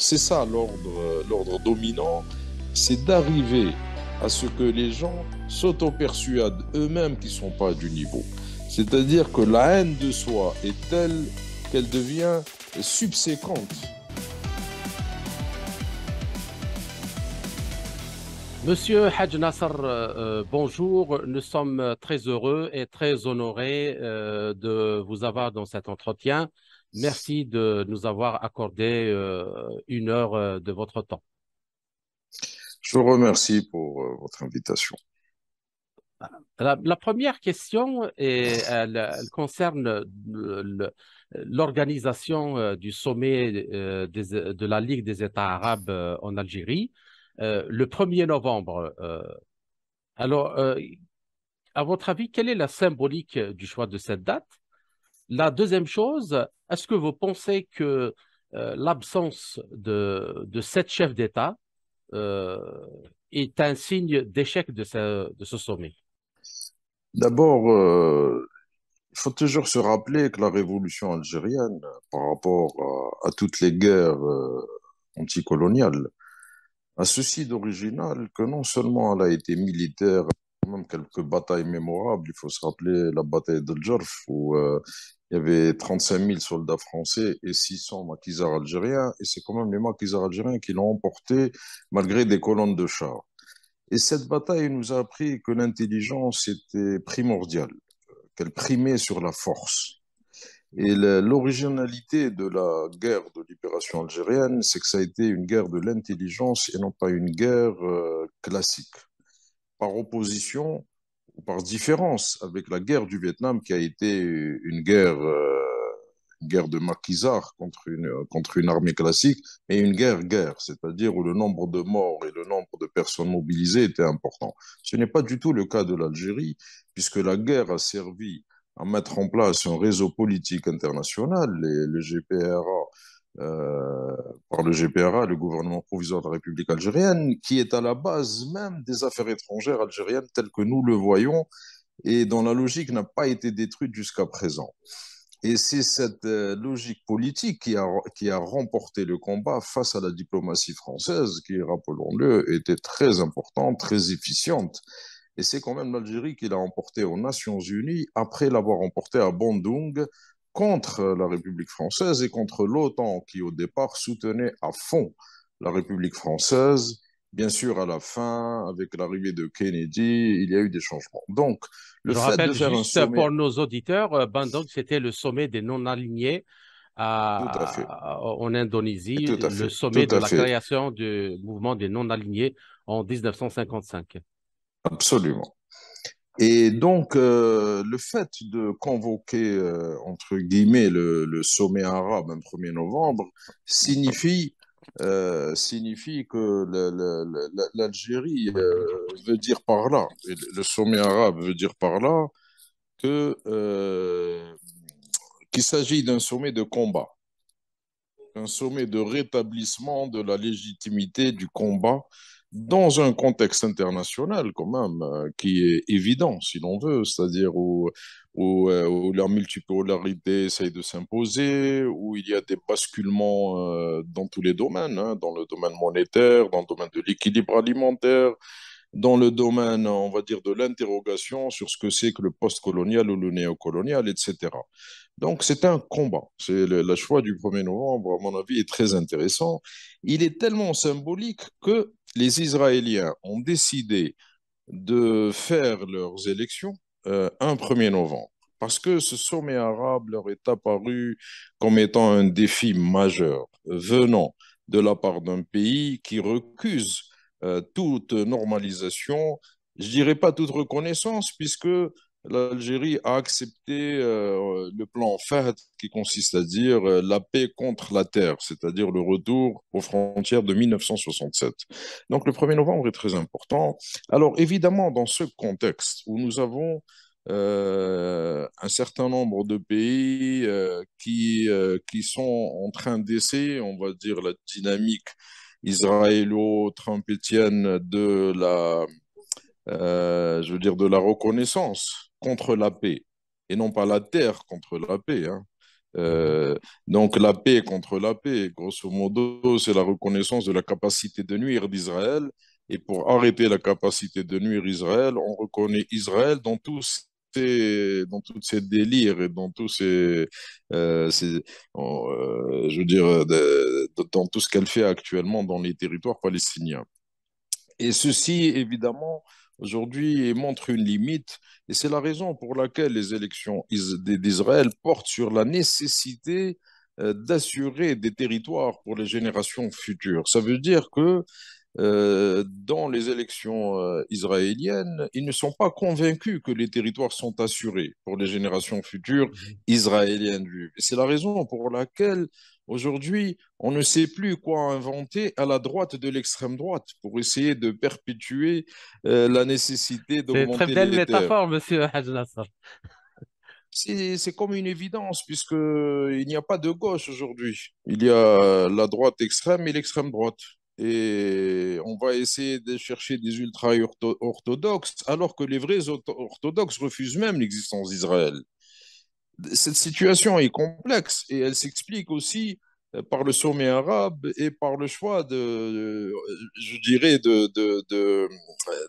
c'est ça euh, l'ordre, dominant, c'est d'arriver à ce que les gens s'auto-persuadent eux-mêmes qu'ils ne sont pas du niveau. C'est-à-dire que la haine de soi est telle qu'elle devient subséquente. Monsieur Haj Nasser, euh, euh, bonjour. Nous sommes très heureux et très honorés de vous avoir dans cet entretien. Merci de nous avoir accordé euh, une heure euh, de votre temps. Je vous remercie pour euh, votre invitation. La, première question, est, elle, concerne l'organisation du sommet de la Ligue des États arabes en Algérie le 1er novembre. alors, à votre avis, quelle est la symbolique du choix de cette date la deuxième chose, est-ce que vous pensez que euh, l'absence de, de sept chefs d'État euh, est un signe d'échec de ce, de ce sommet D'abord, euh, il faut toujours se rappeler que la révolution algérienne, par rapport à, à toutes les guerres anticoloniales, a ceci d'original que non seulement elle a été militaire, même quelques batailles mémorables. Il faut se rappeler la bataille de Jorf où euh, il y avait 35 000 soldats français et 600 maquisards algériens. Et c'est quand même les maquisards algériens qui l'ont emporté malgré des colonnes de chars. Et cette bataille nous a appris que l'intelligence était primordiale, qu'elle primait sur la force. Et l'originalité de la guerre de libération algérienne, c'est que ça a été une guerre de l'intelligence et non pas une guerre euh, classique par opposition ou par différence avec la guerre du Vietnam qui a été une guerre, euh, guerre de maquisards contre une, contre une armée classique, et une guerre-guerre, c'est-à-dire où le nombre de morts et le nombre de personnes mobilisées était important. Ce n'est pas du tout le cas de l'Algérie, puisque la guerre a servi à mettre en place un réseau politique international, le GPRA euh, par le GPRA, le gouvernement provisoire de la République algérienne, qui est à la base même des affaires étrangères algériennes telles que nous le voyons et dont la logique n'a pas été détruite jusqu'à présent. Et c'est cette euh, logique politique qui a, remporté le combat face à la diplomatie française, qui, rappelons-le, était très importante, très efficiente. Et c'est quand même l'Algérie qui l'a emporté aux Nations Unies après l'avoir emporté à Bandung contre la République française et contre l'OTAN, qui au départ soutenait à fond la République française. Bien sûr, à la fin, avec l'arrivée de Kennedy, il y a eu des changements. Donc, le Je rappelle juste pour nos auditeurs, euh, ben c'était le sommet des non-alignés en Indonésie, le sommet de la création du mouvement des non-alignés en 1955. Absolument. Et donc, euh, le fait de convoquer, euh, entre guillemets, le, sommet arabe un 1er novembre signifie, euh, signifie que l'Algérie veut dire par là, le sommet arabe veut dire par là, que, qu'il s'agit d'un sommet de combat, un sommet de rétablissement de la légitimité du combat dans un contexte international quand même euh, qui est évident si l'on veut, c'est-à-dire où, euh, la multipolarité essaye de s'imposer, où il y a des basculements euh, dans tous les domaines, hein, dans le domaine monétaire, dans le domaine de l'équilibre alimentaire, dans le domaine, on va dire, de l'interrogation sur ce que c'est que le postcolonial ou le néocolonial, etc. Donc c'est un combat. C'est le, choix du 1er novembre, à mon avis, est très intéressant. Il est tellement symbolique que les Israéliens ont décidé de faire leurs élections euh, un 1er novembre parce que ce sommet arabe leur est apparu comme étant un défi majeur venant de la part d'un pays qui recuse euh, toute normalisation, je dirais pas toute reconnaissance, puisque l'Algérie a accepté euh, le plan Fahd qui consiste à dire euh, la paix contre la terre, c'est-à-dire le retour aux frontières de 1967. Donc le 1er novembre est très important. Alors évidemment, dans ce contexte où nous avons un certain nombre de pays qui, qui sont en train d'essayer, on va dire, la dynamique israélo-trumpétienne de la, euh, je veux dire, de la reconnaissance contre la paix, et non pas la terre contre la paix. Hein. Euh, donc la paix contre la paix, grosso modo, c'est la reconnaissance de la capacité de nuire d'Israël. Et pour arrêter la capacité de nuire Israël, on reconnaît Israël dans tous dans tous ces délires et dans tous ces, euh, euh, je veux dire, euh, dans tout ce qu'elle fait actuellement dans les territoires palestiniens. Et ceci, évidemment, aujourd'hui montre une limite, et c'est la raison pour laquelle les élections d'Israël portent sur la nécessité d'assurer des territoires pour les générations futures. Ça veut dire que euh, dans les élections euh, israéliennes, ils ne sont pas convaincus que les territoires sont assurés pour les générations futures mhm. israéliennes C'est la raison pour laquelle aujourd'hui, on ne sait plus quoi inventer à la droite de l'extrême droite pour essayer de perpétuer euh, la nécessité de les C'est très belle métaphore, M. Haj c'est comme une évidence, puisqu'il n'y a pas de gauche aujourd'hui. Il y a la droite extrême et l'extrême droite et on va essayer de chercher des ultra-orthodoxes, alors que les vrais orthodoxes refusent même l'existence d'Israël. Cette situation est complexe et elle s'explique aussi euh, par le sommet arabe et par le choix de, euh, je dirais, de, de,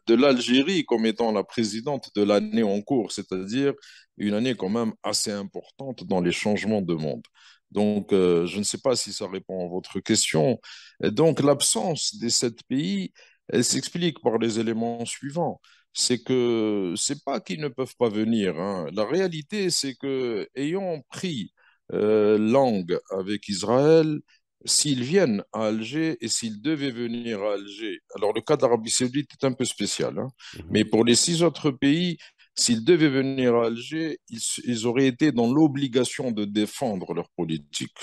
de l'Algérie comme étant la présidente de l'année en cours, c'est-à-dire une année quand même assez importante dans les changements de monde. Donc, euh, je ne sais pas si ça répond à votre question. donc, l'absence des sept pays, elle s'explique par les éléments suivants. C'est que c'est pas qu'ils ne peuvent pas venir. Hein. La réalité, c'est que ayant pris euh, langue avec Israël, s'ils viennent à Alger et s'ils devaient venir à Alger, alors le cas d'Arabie saoudite est un peu spécial, hein. mmh mais pour les six autres pays, S'ils devaient venir à Alger, ils, auraient été dans l'obligation de défendre leur politique.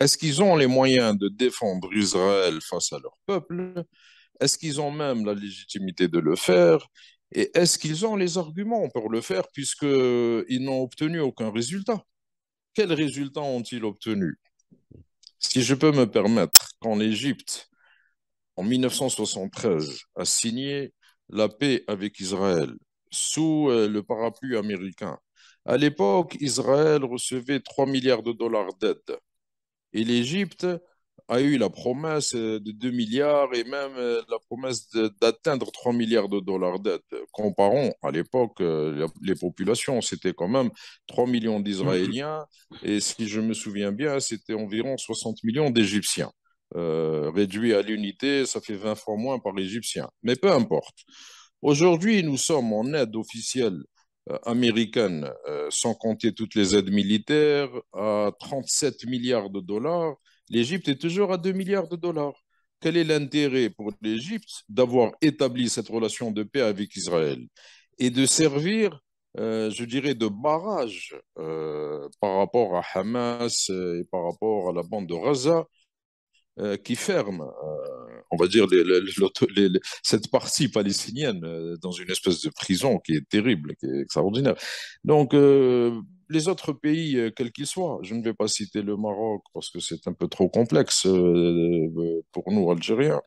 Est-ce qu'ils ont les moyens de défendre Israël face à leur peuple Est-ce qu'ils ont même la légitimité de le faire Et est-ce qu'ils ont les arguments pour le faire puisqu'ils n'ont obtenu aucun résultat Quels résultats ont-ils obtenus Si je peux me permettre, quand l'Égypte, en 1973, a signé la paix avec Israël sous euh, le parapluie américain. À l'époque, Israël recevait 3 milliards de dollars d'aide et l'Égypte a eu la promesse euh, de 2 milliards et même euh, la promesse d'atteindre 3 milliards de dollars d'aide. Comparons à l'époque les populations, c'était quand même 3 millions d'Israéliens mm-hmm. et si je me souviens bien, c'était environ 60 millions d'Égyptiens. réduit à l'unité, ça fait 20 fois moins par Égyptien. Mais peu importe. Aujourd'hui, nous sommes en aide officielle euh, américaine, euh, sans compter toutes les aides militaires, à 37 milliards de dollars. L'Égypte est toujours à 2 milliards de dollars. Quel est l'intérêt pour l'Égypte d'avoir établi cette relation de paix avec Israël et de servir, euh, je dirais, de barrage par rapport à Hamas et par rapport à la bande de Gaza euh, qui ferme, euh, on va dire, cette partie palestinienne euh, dans une espèce de prison qui est terrible, qui est extraordinaire. Donc, les autres pays, quels qu'ils soient, je ne vais pas citer le Maroc parce que c'est un peu trop complexe pour nous, Algériens,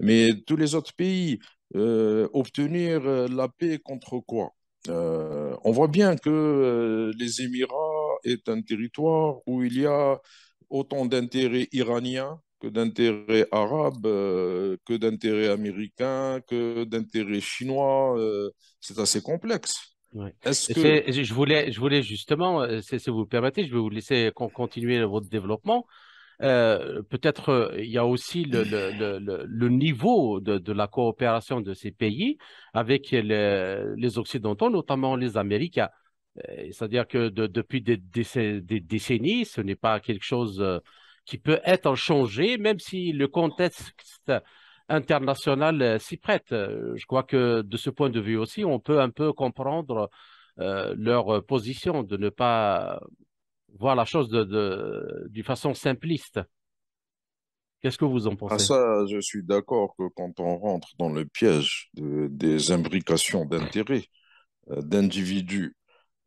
mais tous les autres pays, obtenir la paix contre quoi On voit bien que les Émirats est un territoire où il y a autant d'intérêts iraniens que d'intérêts arabes, euh, que d'intérêts américains, que d'intérêts chinois. Euh, c'est assez complexe. je, voulais, je voulais justement, euh, si vous permettez, je vais vous laisser continuer votre développement. peut-être il y a aussi le, niveau de, la coopération de ces pays avec les, Occidentaux, notamment les Américains. C'est-à-dire que depuis des, décennies, ce n'est pas quelque chose qui peut être changé, même si le contexte international euh, s'y prête. Euh, je crois que de ce point de vue aussi, on peut un peu comprendre euh, leur position de ne pas voir la chose de, façon simpliste. Qu'est-ce que vous en ah, pensez ça, je suis d'accord que quand on rentre dans le piège des imbrications d'intérêts, d'individus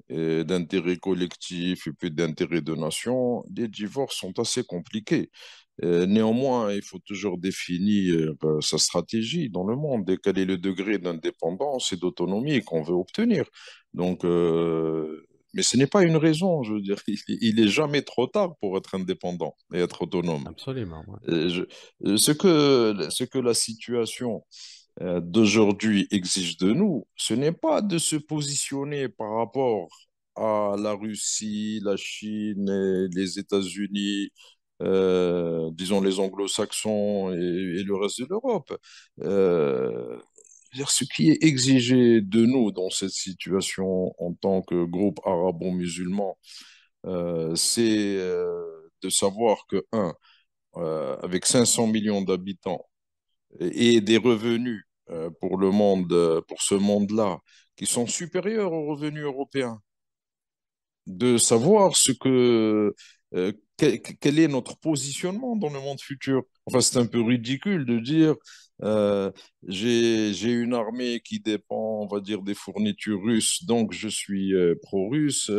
d'intérêt collectif et puis d'intérêt de nation, les divorces sont assez compliqués. Euh, néanmoins, il faut toujours définir euh, sa stratégie dans le monde et quel est le degré d'indépendance et d'autonomie qu'on veut obtenir. Donc, euh, mais ce n'est pas une raison, je veux dire, il n'est jamais trop tard pour être indépendant et être autonome. Absolument. ce, que, ce que la situation euh, d'aujourd'hui exige de nous, ce n'est pas de se positionner par rapport à la Russie, la Chine, les États-Unis, euh, disons les anglo-saxons et, le reste de l'Europe. Euh, ce qui est exigé de nous dans cette situation en tant que groupe arabo-musulman, c'est de savoir que, un, avec 500 millions d'habitants et des revenus euh, pour, le monde, euh, pour ce monde-là, qui sont supérieurs aux revenus européens, de savoir ce euh, que, quel, est notre positionnement dans le monde futur. Enfin, c'est un peu ridicule de dire j'ai une armée qui dépend, on va dire, des fournitures russes, donc je suis pro-russe.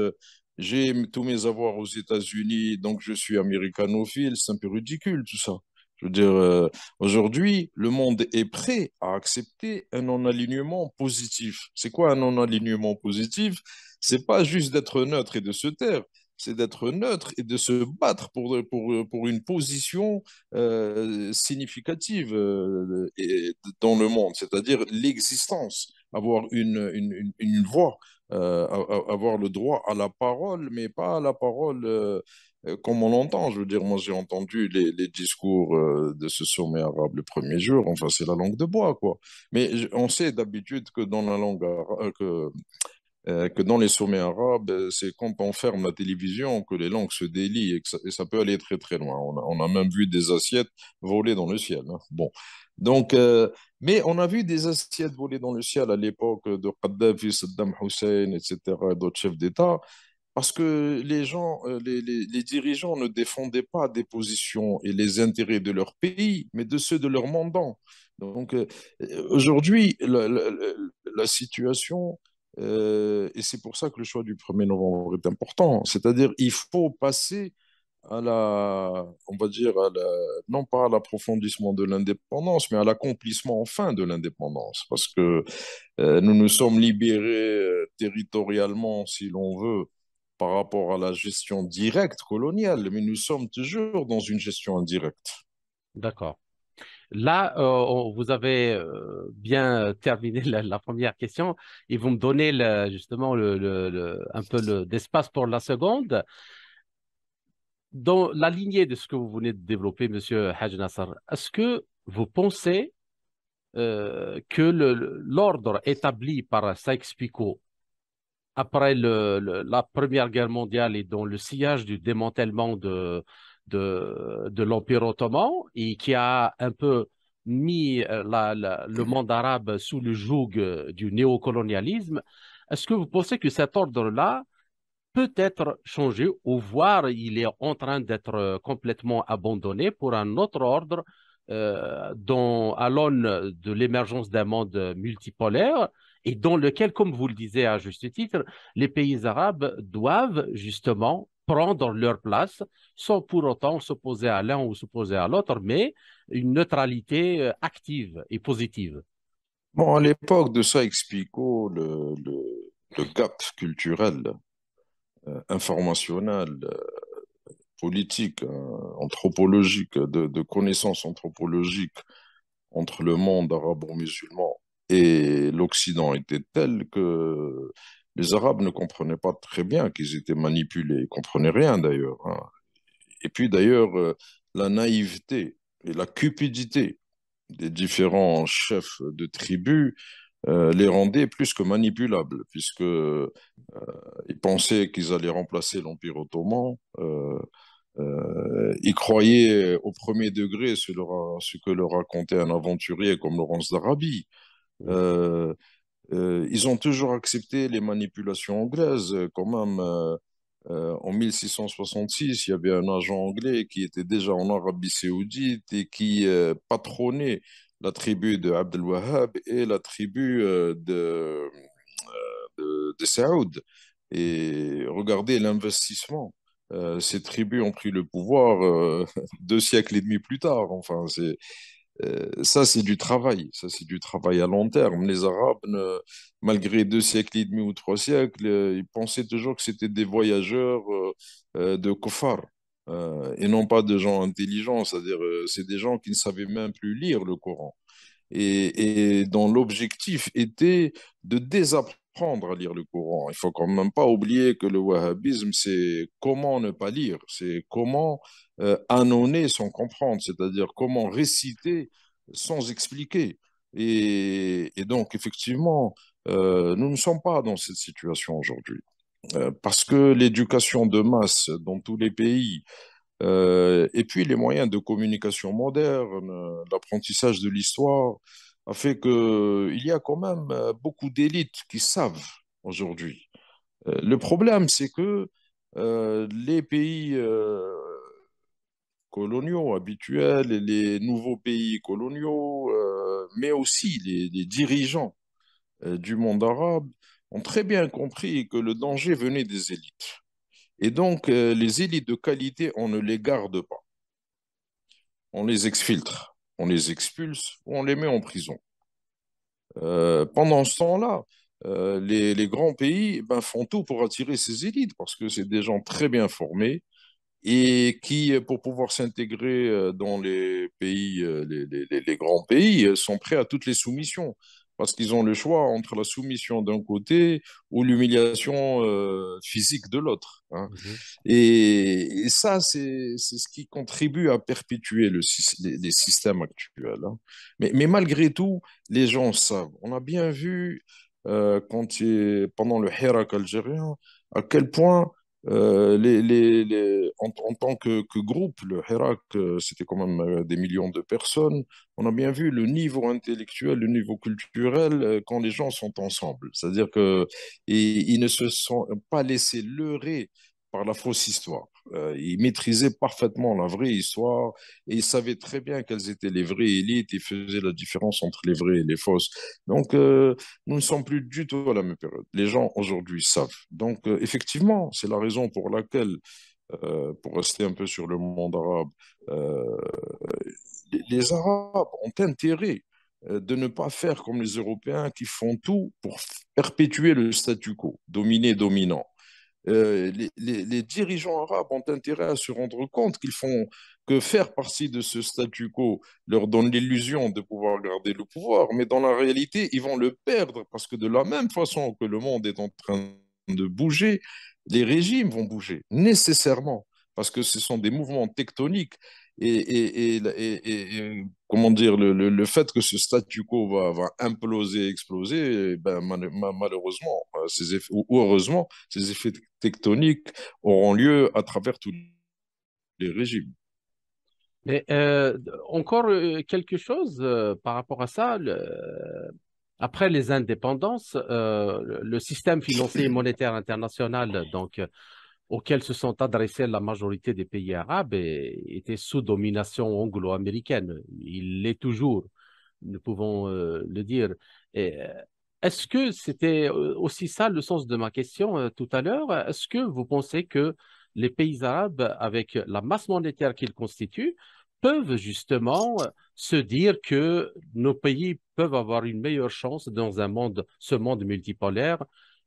j'ai tous mes avoirs aux États-Unis, donc je suis américanophile. C'est un peu ridicule tout ça. Je veux dire, euh, aujourd'hui, le monde est prêt à accepter un non-alignement positif. C'est quoi un non-alignement positif C'est pas juste d'être neutre et de se taire, c'est d'être neutre et de se battre pour, pour, pour une position euh, significative euh, dans le monde, c'est-à-dire l'existence, avoir une, une, une voix euh, avoir le droit à la parole, mais pas à la parole euh, euh, comme on l'entend. Je veux dire, moi j'ai entendu les, discours de ce sommet arabe le premier jour, enfin c'est la langue de bois, quoi. Mais on sait d'habitude que dans la langue que, dans les sommets arabes, c'est quand on ferme la télévision que les langues se délient et, ça, peut aller très très loin. On a, même vu des assiettes voler dans le ciel. Hein. Bon, donc, euh, mais on a vu des assiettes voler dans le ciel à l'époque de Kadhafi, Saddam Hussein, etc., d'autres chefs d'État, parce que euh, les les, dirigeants ne défendaient pas des positions et les intérêts de leur pays, mais de ceux de leurs mandants. Donc, euh, aujourd'hui, la, situation et c'est pour ça que le choix du 1er novembre est important. C'est-à-dire, il faut passer à la, on va dire, non pas à l'approfondissement de l'indépendance, mais à l'accomplissement enfin de l'indépendance, parce que euh, nous nous sommes libérés euh, territorialement, si l'on veut, par rapport à la gestion directe coloniale, mais nous sommes toujours dans une gestion indirecte. D'accord. Là, euh, vous avez bien terminé la, première question et vous me donnez justement un peu d'espace pour la seconde dans la lignée de ce que vous venez de développer, Monsieur Haj est-ce que vous pensez euh, que l'ordre établi par Sykes-Picot après la Première Guerre mondiale et dans le sillage du démantèlement de, l'Empire ottoman et qui a un peu mis euh, le monde arabe sous le joug euh, du néocolonialisme, est-ce que vous pensez que cet ordre-là peut être changé ou voire il est en train d'être euh, complètement abandonné pour un autre ordre euh, dont, à l'aune de l'émergence d'un monde multipolaire et dans lequel, comme vous le disiez à juste titre, les pays arabes doivent justement prendre leur place sans pour autant s'opposer à l'un ou s'opposer à l'autre, mais une neutralité euh, active et positive. Bon, à l'époque de ça, explique le, le, le gap culturel euh, informationnelle, euh, politique, euh, anthropologique, de, connaissances anthropologiques entre le monde arabo-musulman et l'Occident était telle que les Arabes ne comprenaient pas très bien qu'ils étaient manipulés, ils comprenaient rien d'ailleurs. Hein. Et puis d'ailleurs, la naïveté et la cupidité des différents chefs de tribus euh, les rendait plus que manipulables, puisque euh, ils pensaient qu'ils allaient remplacer l'Empire ottoman. Euh, ils croyaient au premier degré ce, que leur racontait un aventurier comme Laurence d'Arabie. ils ont toujours accepté les manipulations anglaises, quand même. en 1666, il y avait un agent anglais qui était déjà en Arabie saoudite et qui patronnait la tribu de Abdel Wahhab et la tribu euh, euh, de, de, Saoud. Et regardez l'investissement. Euh, ces tribus ont pris le pouvoir deux siècles et demi plus tard. Enfin, c'est ça, c'est du travail. Ça, c'est du travail à long terme. Les Arabes, malgré deux siècles et demi ou trois siècles, ils pensaient toujours que c'était des voyageurs de Kofar. Euh, et non pas de gens intelligents, c'est-à-dire euh, c'est des gens qui ne savaient même plus lire le Coran et, et dont l'objectif était de désapprendre à lire le Coran. Il faut quand même pas oublier que le wahhabisme, c'est comment ne pas lire, c'est comment euh, sans comprendre, c'est-à-dire comment réciter sans expliquer. Et, et donc, effectivement, euh, nous ne sommes pas dans cette situation aujourd'hui. Euh, parce que l'éducation de masse dans tous les pays, euh, et puis les moyens de communication moderne, euh, l'apprentissage de l'histoire, a fait qu'il y a quand même beaucoup d'élites qui savent aujourd'hui. le problème, c'est que les pays coloniaux habituels et les nouveaux pays coloniaux, mais aussi les dirigeants du monde arabe, ont très bien compris que le danger venait des élites. Et donc, euh, les élites de qualité, on ne les garde pas. On les exfiltre, on les expulse ou on les met en prison. Euh, pendant ce temps-là, euh, les, grands pays ben, font tout pour attirer ces élites parce que c'est des gens très bien formés et qui, pour pouvoir s'intégrer dans les pays, les, grands pays, sont prêts à toutes les soumissions parce qu'ils ont le choix entre la soumission d'un côté ou l'humiliation euh, physique de l'autre. Hein. Mmh et, ça, c'est ce qui contribue à perpétuer le, les, systèmes actuels. Hein. Mais, malgré tout, les gens savent. On a bien vu euh, quand pendant le Hirak algérien à quel point euh, en, tant que, groupe, le Hirak, euh, c'était quand même euh, des millions de personnes. On a bien vu le niveau intellectuel, le niveau culturel quand les gens sont ensemble. C'est-à-dire qu'ils ne se sont pas laissés leurrer par la fausse histoire. Euh, ils maîtrisaient parfaitement la vraie histoire et ils savaient très bien quelles étaient les vraies élites et faisaient la différence entre les vraies et les fausses. Donc, euh, nous ne sommes plus du tout à la même période. Les gens aujourd'hui savent. Donc, euh, effectivement, c'est la raison pour laquelle, pour rester un peu sur le monde arabe, les, les Arabes ont intérêt de ne pas faire comme les Européens qui font tout pour perpétuer le statu quo, dominé-dominant. Euh, les, les, dirigeants arabes ont intérêt à se rendre compte qu'ils font que faire partie de ce statu quo leur donne l'illusion de pouvoir garder le pouvoir, mais dans la réalité, ils vont le perdre parce que de la même façon que le monde est en train de bouger, les régimes vont bouger nécessairement parce que ce sont des mouvements tectoniques et, et, et, et comment dire, le, le, le, fait que ce statu quo va, va imploser, exploser, eh ben, malheureusement, euh, ces effets, ou heureusement, ces effets tectoniques auront lieu à travers tous les régimes. Mais euh, encore euh, quelque chose par rapport à ça. après les indépendances, le système financier et monétaire international, donc auxquels se sont adressés la majorité des pays arabes était sous domination anglo-américaine. Il l'est toujours, nous pouvons euh, le dire. Euh, est-ce que c'était euh, aussi ça le sens de ma question tout à l'heure Est-ce que vous pensez que les pays arabes, avec la masse monétaire qu'ils constituent, peuvent justement se dire que nos pays peuvent avoir une meilleure chance dans un monde, ce monde multipolaire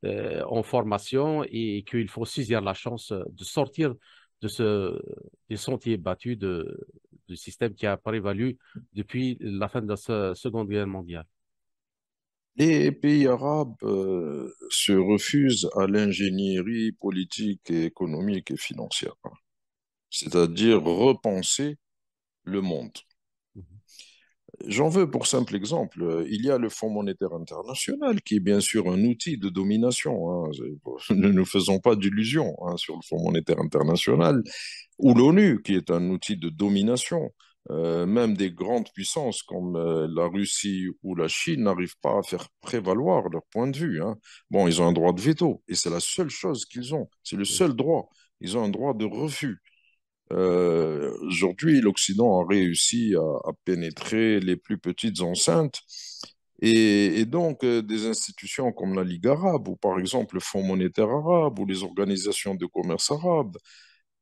euh, en formation et, qu'il faut saisir la chance de sortir de ce, des sentiers battus de, du système qui a prévalu depuis la fin de la Seconde Guerre mondiale. Les pays arabes euh, se refusent à l'ingénierie politique, économique et financière, hein. c'est-à-dire repenser le monde. J'en veux pour simple exemple. Euh, il y a le Fonds monétaire international qui est bien sûr un outil de domination. Hein. Ne nous faisons pas d'illusions hein, sur le Fonds monétaire international ou l'ONU qui est un outil de domination. Euh, même des grandes puissances comme euh, la Russie ou la Chine n'arrivent pas à faire prévaloir leur point de vue. Hein. Bon, ils ont un droit de veto et c'est la seule chose qu'ils ont. C'est le seul droit. Ils ont un droit de refus. Euh, aujourd'hui, l'Occident a réussi à, pénétrer les plus petites enceintes. Et, donc, euh, des institutions comme la Ligue arabe, ou par exemple le Fonds monétaire arabe, ou les organisations de commerce arabe,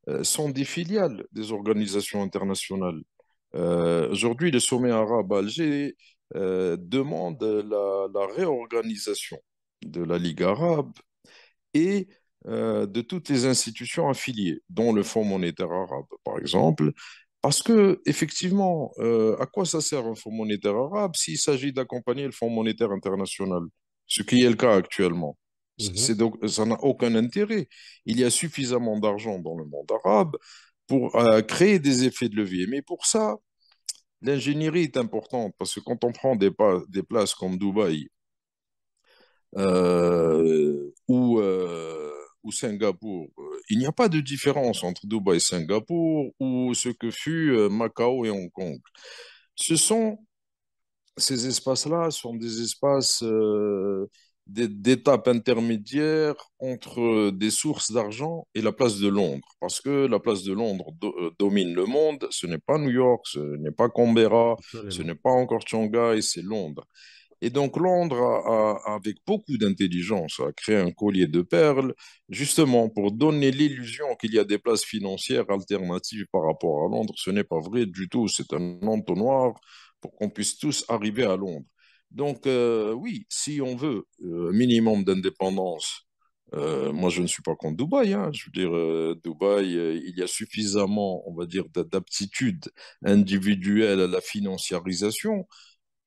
euh, sont des filiales des organisations internationales. Aujourd'hui, le sommet arabe à Alger demande la réorganisation de la Ligue arabe et euh, de toutes les institutions affiliées, dont le Fonds monétaire arabe, par exemple, parce que, effectivement, euh, à quoi ça sert un Fonds monétaire arabe s'il s'agit d'accompagner le Fonds monétaire international, ce qui est le cas actuellement mhm. C'est donc, Ça n'a aucun intérêt. Il y a suffisamment d'argent dans le monde arabe pour euh, créer des effets de levier. Mais pour ça, l'ingénierie est importante, parce que quand on prend des, des places comme Dubaï, euh, ou Singapour, euh, il n'y a pas de différence entre Dubaï et Singapour ou ce que fut euh, Macao et Hong Kong. Ce sont ces espaces-là sont des espaces euh, d'étape d'étapes intermédiaires entre des sources d'argent et la place de Londres. Parce que la place de Londres domine le monde, ce n'est pas New York, ce n'est pas Canberra, ce n'est pas encore Shanghai, c'est Londres. Et donc Londres, avec beaucoup d'intelligence, a créé un collier de perles, justement pour donner l'illusion qu'il y a des places financières alternatives par rapport à Londres. Ce n'est pas vrai du tout, c'est un entonnoir pour qu'on puisse tous arriver à Londres. Donc euh, oui, si on veut euh, un minimum d'indépendance, euh, moi je ne suis pas contre Dubaï, hein. je veux dire, Dubaï, il y a suffisamment, on va dire, d'aptitude individuelle à la financiarisation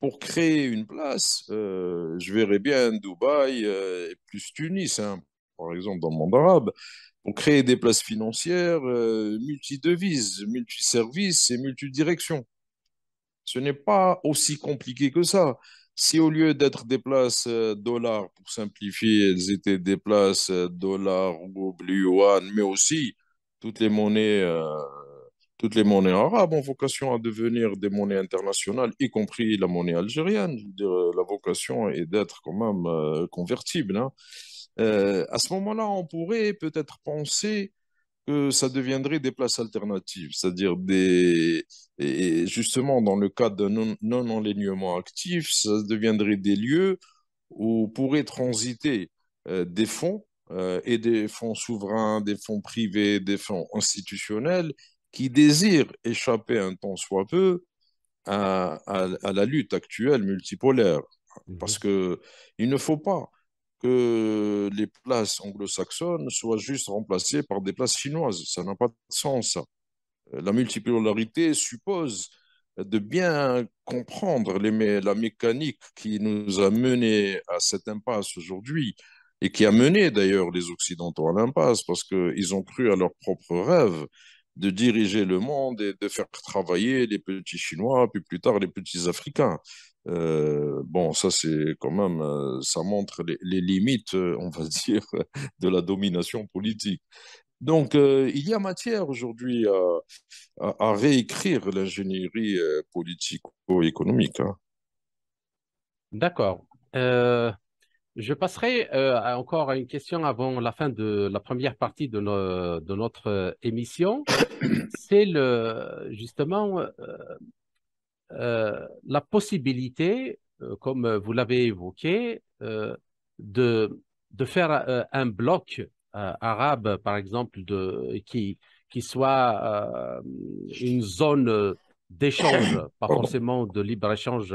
pour créer une place, euh, je verrais bien Dubaï euh, et plus Tunis, hein, par exemple dans le monde arabe, pour créer des places financières euh, multi-devises, multi-services et multi-directions. Ce n'est pas aussi compliqué que ça. Si au lieu d'être des places dollars, pour simplifier, elles étaient des places dollars, blue yuan, mais aussi toutes les monnaies toutes les monnaies arabes ont vocation à devenir des monnaies internationales, y compris la monnaie algérienne. Euh, la vocation est d'être quand même euh, convertible. Hein. Euh, à ce moment-là, on pourrait peut-être penser que ça deviendrait des places alternatives, c'est-à-dire des... justement, dans le cadre d'un non-enlignement actif, ça deviendrait des lieux où pourraient transiter des fonds et des fonds souverains, des fonds privés, des fonds institutionnels, qui désirent échapper un temps soit peu à, la lutte actuelle multipolaire. Mhm. Parce qu'il ne faut pas que les places anglo-saxonnes soient juste remplacées par des places chinoises. Ça n'a pas de sens. La multipolarité suppose de bien comprendre les la mécanique qui nous a menés à cette impasse aujourd'hui et qui a mené d'ailleurs les Occidentaux à l'impasse parce qu'ils ont cru à leurs propres rêves de diriger le monde et de faire travailler les petits Chinois, puis plus tard les petits Africains. Euh, bon, ça c'est quand même, euh, ça montre les, limites, euh, on va dire, de la domination politique. Donc, il y a matière aujourd'hui à, réécrire l'ingénierie politico-économique. Hein. D'accord. Je passerai euh, encore à une question avant la fin de la première partie de, notre euh, émission. C'est le justement euh, la possibilité, comme vous l'avez évoqué, de, faire un bloc arabe, par exemple, de, qui, qui soit une zone d'échange, pas forcément de libre-échange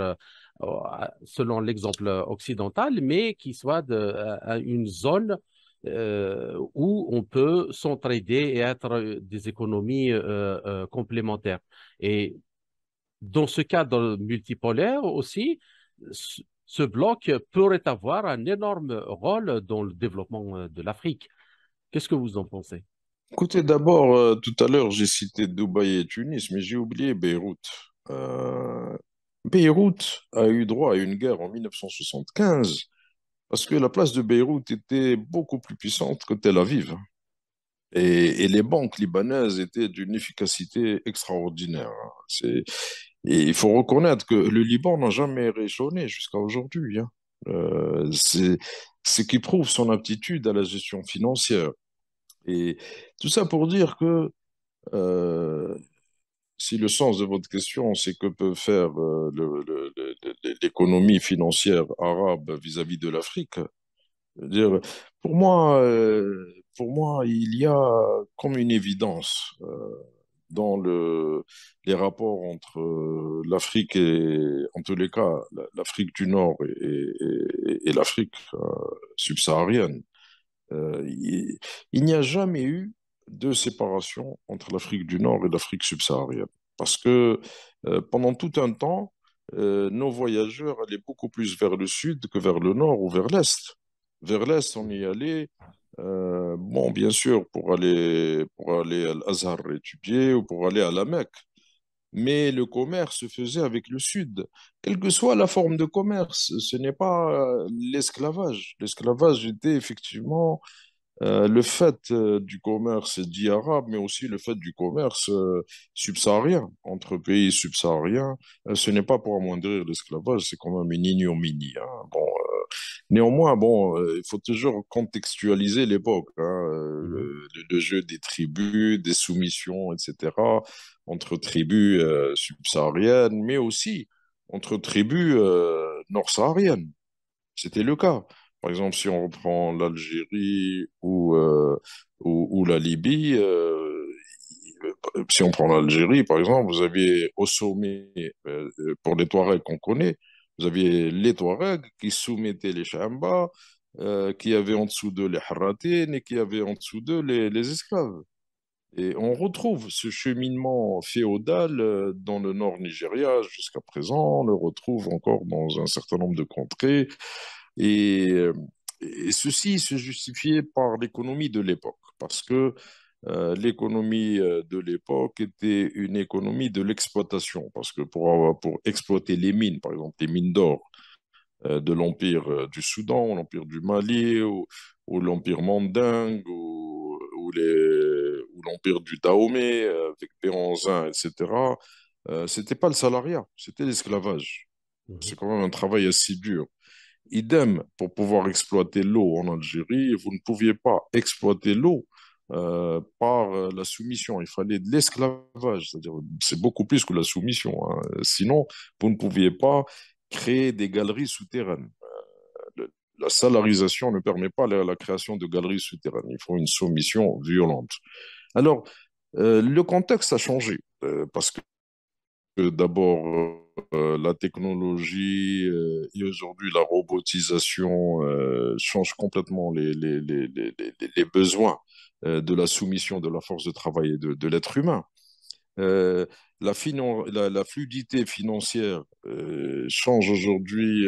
euh, selon l'exemple occidental, mais qui soit de, euh, une zone euh, où on peut s'entraider et être des économies complémentaires. Et dans ce cadre multipolaire aussi, ce bloc pourrait avoir un énorme rôle dans le développement de l'Afrique. Qu'est-ce que vous en pensez Écoutez, d'abord, tout à l'heure, j'ai cité Dubaï et Tunis, mais j'ai oublié Beyrouth. Euh, Beyrouth a eu droit à une guerre en 1975 parce que la place de Beyrouth était beaucoup plus puissante que Tel Aviv. Et, les banques libanaises étaient d'une efficacité extraordinaire. il faut reconnaître que le Liban n'a jamais réchauffé jusqu'à aujourd'hui. Hein. Euh, c'est ce qui prouve son aptitude à la gestion financière. Et tout ça pour dire que euh, si le sens de votre question, c'est que peut faire euh, l'économie financière arabe vis-à-vis de l'Afrique, pour moi, euh, pour moi, il y a comme une évidence euh, dans le, les rapports entre l'Afrique et, en tous les cas, l'Afrique du Nord et, l'Afrique subsaharienne. il n'y a jamais eu de séparation entre l'Afrique du Nord et l'Afrique subsaharienne. Parce que euh, pendant tout un temps, euh, nos voyageurs allaient beaucoup plus vers le sud que vers le nord ou vers l'est. Vers l'est, on y allait, euh, bon, bien sûr, pour aller, pour aller à l'Azhar étudier ou pour aller à la Mecque. Mais le commerce se faisait avec le sud. Quelle que soit la forme de commerce, ce n'est pas l'esclavage. L'esclavage était effectivement euh, le fait euh, du commerce dit arabe, mais aussi le fait du commerce euh, subsaharien entre pays subsahariens, ce n'est pas pour amoindrir l'esclavage, c'est quand même une ignominie. Hein. Bon, néanmoins, bon, il faut toujours contextualiser l'époque, hein, mhm. le, jeu des tribus, des soumissions, etc., entre tribus subsahariennes, mais aussi entre tribus nord-sahariennes. C'était le cas. Par exemple, si on reprend l'Algérie ou, euh, la Libye, euh, si on prend l'Algérie, par exemple, vous aviez au sommet, euh, pour les Touaregs qu'on connaît, vous aviez les Touaregs qui soumettaient les Chambas, qui avaient en dessous d'eux les Haratines et qui avaient en dessous d'eux les, les esclaves. Et on retrouve ce cheminement féodal dans le nord Nigeria jusqu'à présent, on le retrouve encore dans un certain nombre de contrées, euh, et, ceci se justifiait par l'économie de l'époque, parce que euh, l'économie euh, de l'époque était une économie de l'exploitation, parce que pour, pour exploiter les mines, par exemple les mines d'or de l'Empire du Soudan, l'Empire du Mali, ou, l'Empire Manding, ou, l'Empire du Dahomey, avec Béranzin, etc., euh, c'était pas le salariat, c'était l'esclavage. Mmh C'est quand même un travail assez dur. Idem, pour pouvoir exploiter l'eau en Algérie, vous ne pouviez pas exploiter l'eau euh, par euh, la soumission. Il fallait de l'esclavage, c'est-à-dire c'est beaucoup plus que la soumission. Hein. Sinon, vous ne pouviez pas créer des galeries souterraines. Euh, la salarisation ne permet pas la, création de galeries souterraines. Il faut une soumission violente. Alors, le contexte a changé parce que d'abord euh, la technologie euh, et aujourd'hui la robotisation euh, change changent complètement les, les, les, les besoins de la soumission de la force de travail et de, de l'être humain. La, la, fluidité financière change aujourd'hui,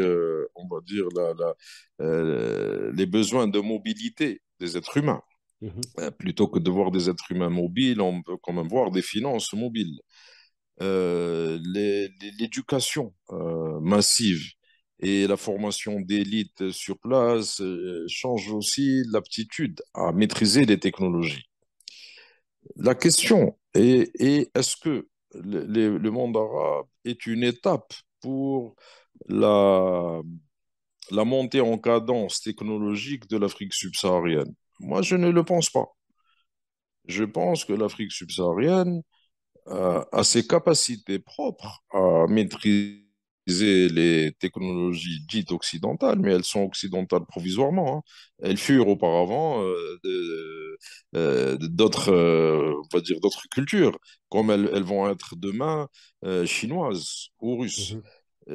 on va dire, la, les besoins de mobilité des êtres humains. Mmh plutôt que de voir des êtres humains mobiles, on peut quand même voir des finances mobiles. Euh, l'éducation euh, massive et la formation d'élites sur place euh, change aussi l'aptitude à maîtriser les technologies. La question est, est ce que le, monde arabe est une étape pour la montée en cadence technologique de l'Afrique subsaharienne Moi, je ne le pense pas. Je pense que l'Afrique subsaharienne euh, à ses capacités propres à maîtriser les technologies dites occidentales, mais elles sont occidentales provisoirement. Hein. Elles furent auparavant euh, euh, d'autres, va cultures, comme elles, vont être demain chinoises ou russes. Mmh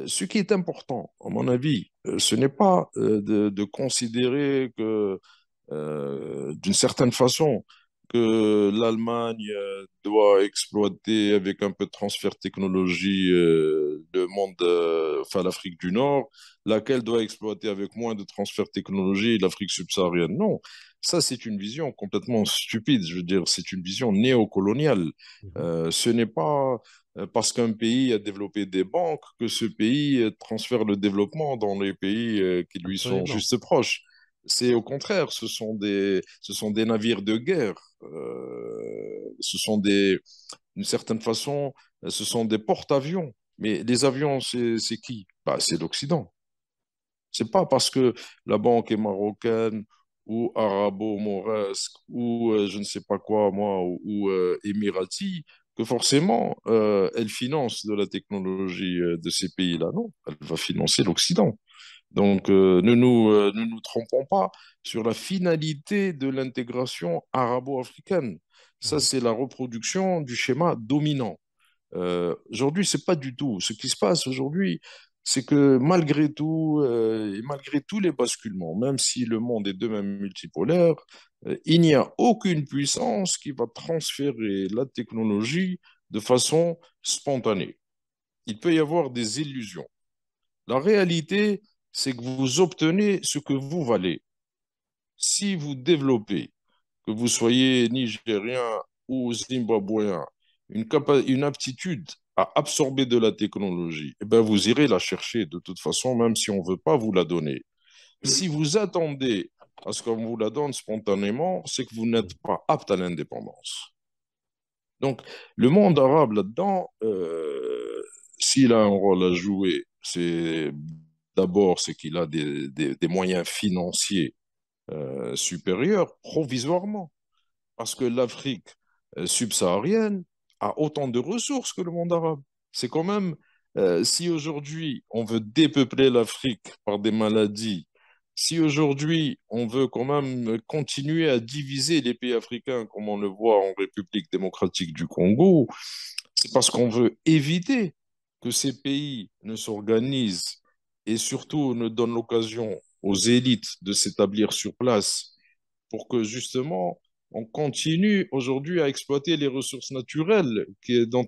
ce qui est important, à mon avis, ce n'est pas de, de, considérer que, d'une certaine façon, que l'Allemagne euh, doit exploiter avec un peu de transfert technologie euh, monde, euh, enfin l'Afrique du Nord, laquelle doit exploiter avec moins de transfert technologie l'Afrique subsaharienne. Non, ça c'est une vision complètement stupide, je veux dire, c'est une vision néocoloniale. Mhm. ce n'est pas parce qu'un pays a développé des banques que ce pays transfère le développement dans les pays qui lui sont juste proches. C'est au contraire, ce sont des, ce sont des navires de guerre. Euh, ce sont des, d'une certaine façon, ce sont des porte-avions. Mais les avions, c'est qui bah, C'est l'Occident. C'est pas parce que la banque est marocaine ou arabo-mauresque ou euh, je ne sais pas quoi, moi, ou, euh, émirati, que forcément, elle finance de la technologie de ces pays-là. Non, elle va financer l'Occident. Donc, euh, ne, nous, euh, nous trompons pas sur la finalité de l'intégration arabo-africaine. Ça, mhm. c'est la reproduction du schéma dominant. Euh, aujourd'hui, ce n'est pas du tout. Ce qui se passe aujourd'hui, c'est que malgré tout, et malgré tous les basculements, même si le monde est de même multipolaire, il n'y a aucune puissance qui va transférer la technologie de façon spontanée. Il peut y avoir des illusions. La réalité, c'est que vous obtenez ce que vous valez. Si vous développez, que vous soyez nigérien ou zimbabwéen, une, aptitude à absorber de la technologie, eh ben vous irez la chercher de toute façon, même si on ne veut pas vous la donner. Si vous attendez à ce qu'on vous la donne spontanément, c'est que vous n'êtes pas apte à l'indépendance. Donc, le monde arabe là-dedans, euh, s'il a un rôle à jouer, c'est D'abord, c'est qu'il a des, moyens financiers euh, supérieurs provisoirement, parce que l'Afrique euh, subsaharienne a autant de ressources que le monde arabe. C'est quand même, euh, si aujourd'hui on veut dépeupler l'Afrique par des maladies, si aujourd'hui on veut quand même continuer à diviser les pays africains comme on le voit en République démocratique du Congo, c'est parce qu'on veut éviter que ces pays ne s'organisent et surtout ne donne l'occasion aux élites de s'établir sur place pour que justement on continue aujourd'hui à exploiter les ressources naturelles dont,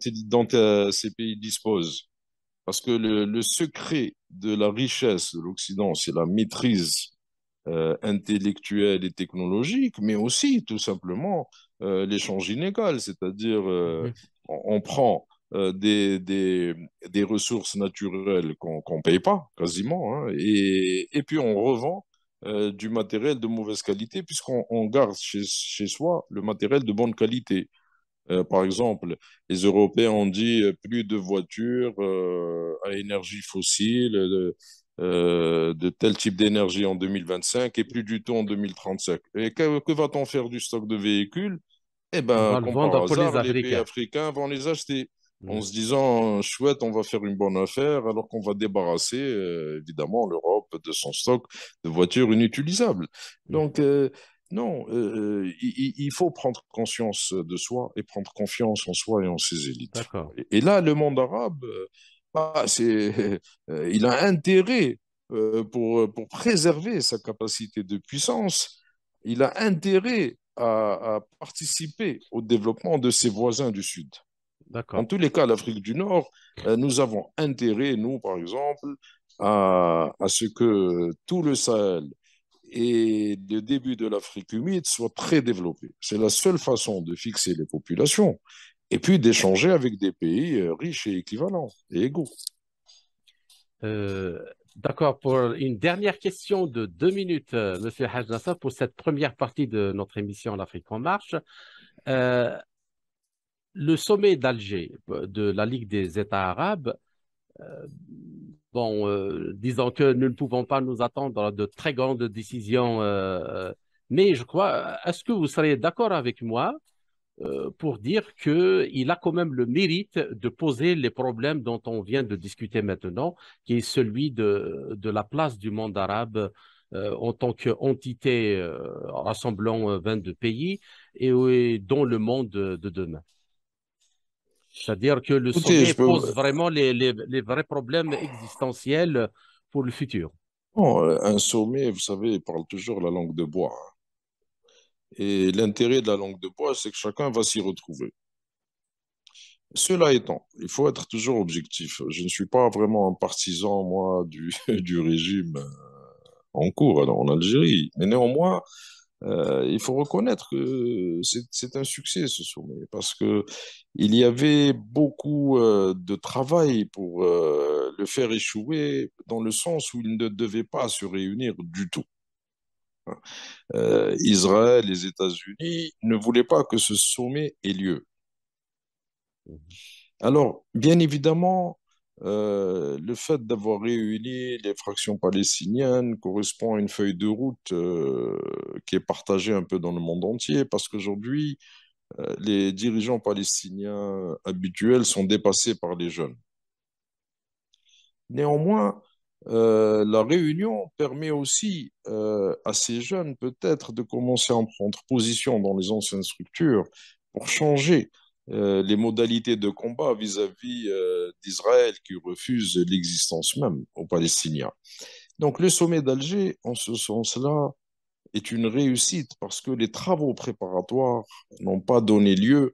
euh, ces pays disposent. Parce que le, secret de la richesse de l'Occident, c'est la maîtrise euh, intellectuelle et technologique, mais aussi tout simplement euh, l'échange inégal, c'est-à-dire on, prend euh, des, des, ressources naturelles qu'on ne paye pas quasiment, hein. et, puis on revend euh, du matériel de mauvaise qualité puisqu'on garde chez, soi le matériel de bonne qualité. Euh, par exemple, les Européens ont dit plus de voitures à énergie fossile, de, tel type d'énergie en 2025 et plus du tout en 2035. Et que, va-t-on faire du stock de véhicules Eh bien, comme les pays africains vont les acheter en mm. se disant euh, chouette, on va faire une bonne affaire, alors qu'on va débarrasser euh, évidemment l'Europe de son stock de voitures inutilisables. Mm. Donc euh, non, il, faut prendre conscience de soi et prendre confiance en soi et en ses élites. Et, là, le monde arabe, bah, c'est, il a intérêt pour, préserver sa capacité de puissance. Il a intérêt à participer au développement de ses voisins du Sud. En tous les cas, l'Afrique du Nord, euh, nous avons intérêt, nous, par exemple, à, ce que tout le Sahel et le début de l'Afrique humide soient très développés. C'est la seule façon de fixer les populations et puis d'échanger avec des pays euh, riches et équivalents et égaux. Euh, d'accord, pour une dernière question de deux minutes, Monsieur Hajnassa, pour cette première partie de notre émission L'Afrique en marche le sommet d'Alger de la Ligue des États arabes, euh, bon, euh, disons que nous ne pouvons pas nous attendre à de très grandes décisions, euh, mais je crois, est-ce que vous serez d'accord avec moi pour dire qu'il a quand même le mérite de poser les problèmes dont on vient de discuter maintenant, qui est celui de, la place du monde arabe en tant qu'entité entité rassemblant 22 pays et, et dont le monde de demain. C'est-à-dire que le sommet pose vraiment les, vrais problèmes existentiels pour le futur. Euh, un sommet, vous savez, parle toujours la langue de bois. Hein. Et l'intérêt de la langue de bois, c'est que chacun va s'y retrouver. Cela étant, il faut être toujours objectif. Je ne suis pas vraiment un partisan, moi, du, du régime euh, en cours en Algérie. Mais néanmoins, euh, il faut reconnaître que c'est un succès ce sommet parce que il y avait beaucoup euh, de travail pour euh, le faire échouer dans le sens où il ne devait pas se réunir du tout. Israël, les États-Unis ne voulaient pas que ce sommet ait lieu. Mmh. Alors, bien évidemment, euh, le fait d'avoir réuni les fractions palestiniennes correspond à une feuille de route euh, qui est partagée un peu dans le monde entier, parce qu'aujourd'hui, euh, les dirigeants palestiniens habituels sont dépassés par les jeunes. Néanmoins, la réunion permet aussi à ces jeunes peut-être de commencer à prendre position dans les anciennes structures pour changer euh, les modalités de combat vis-à-vis euh, d'Israël qui refuse l'existence même aux Palestiniens. Donc le sommet d'Alger, en ce sens-là, est une réussite parce que les travaux préparatoires n'ont pas donné lieu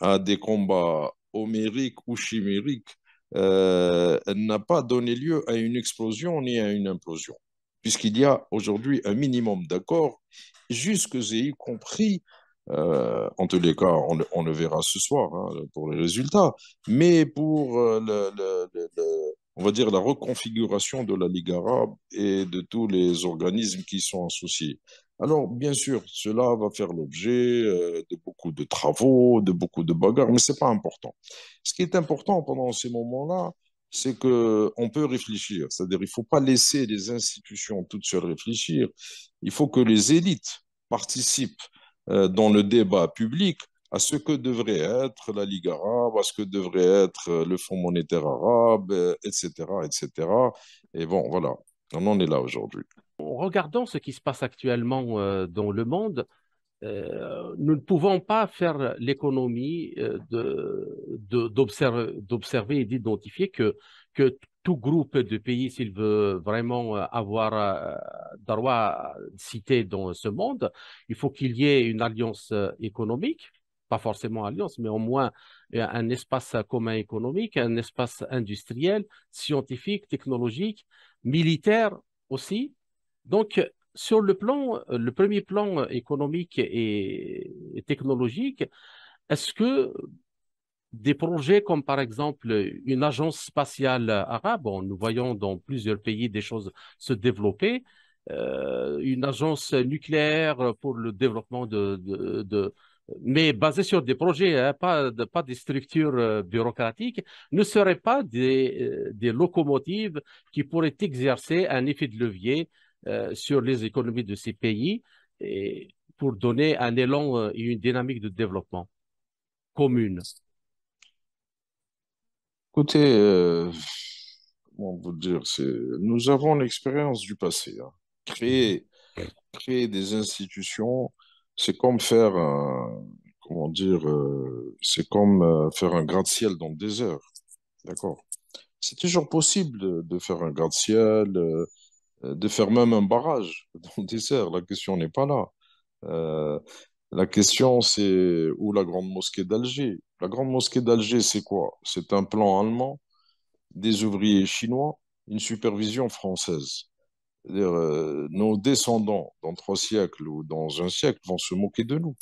à des combats homériques ou chimériques, euh, n'a pas donné lieu à une explosion ni à une implosion, puisqu'il y a aujourd'hui un minimum d'accords, jusque j'ai compris euh, en tous les cas, on le, verra ce soir hein, pour les résultats. Mais pour euh, le, on va dire la reconfiguration de la Ligue arabe et de tous les organismes qui sont associés. Alors, bien sûr, cela va faire l'objet euh, de beaucoup de travaux, de beaucoup de bagarres, mais ce n'est pas important. Ce qui est important pendant ces moments-là, c'est qu'on peut réfléchir. C'est-à-dire il ne faut pas laisser les institutions toutes seules réfléchir. Il faut que les élites participent euh, dans le débat public à ce que devrait être la Ligue arabe, à ce que devrait être euh, le Fonds monétaire arabe, etc., euh, etc. Et bon, voilà, on en est là aujourd'hui. En regardant ce qui se passe actuellement dans le monde, nous ne pouvons pas faire l'économie d'observer et d'identifier que, que tout groupe de pays, s'il veut vraiment euh, avoir euh, droit cité dans ce monde, il faut qu'il y ait une alliance euh, économique, pas forcément alliance, mais au moins un espace commun économique, un espace industriel, scientifique, technologique, militaire aussi. Donc, sur le plan, le premier plan économique et technologique, est-ce que des projets comme par exemple une agence spatiale arabe, nous voyons dans plusieurs pays des choses se développer, euh, une agence nucléaire pour le développement de... mais basée sur des projets, hein, pas, des structures euh, bureaucratiques, ne seraient pas euh, des, locomotives qui pourraient exercer un effet de levier sur les économies de ces pays et pour donner un élan et une dynamique de développement commune. Écoutez, euh, comment vous dire, c'est, nous avons l'expérience du passé. Hein. Créer, des institutions, c'est comme faire un, comment dire, euh, c'est comme euh, faire un gratte-ciel dans le désert. D'accord? C'est toujours possible de, faire un gratte-ciel, de faire même un barrage dans le désert. La question n'est pas là. La question, c'est où la Grande Mosquée d'Alger La Grande Mosquée d'Alger, c'est quoi C'est un plan allemand, des ouvriers chinois, une supervision française. Euh, nos descendants, dans trois siècles ou dans un siècle, vont se moquer de nous.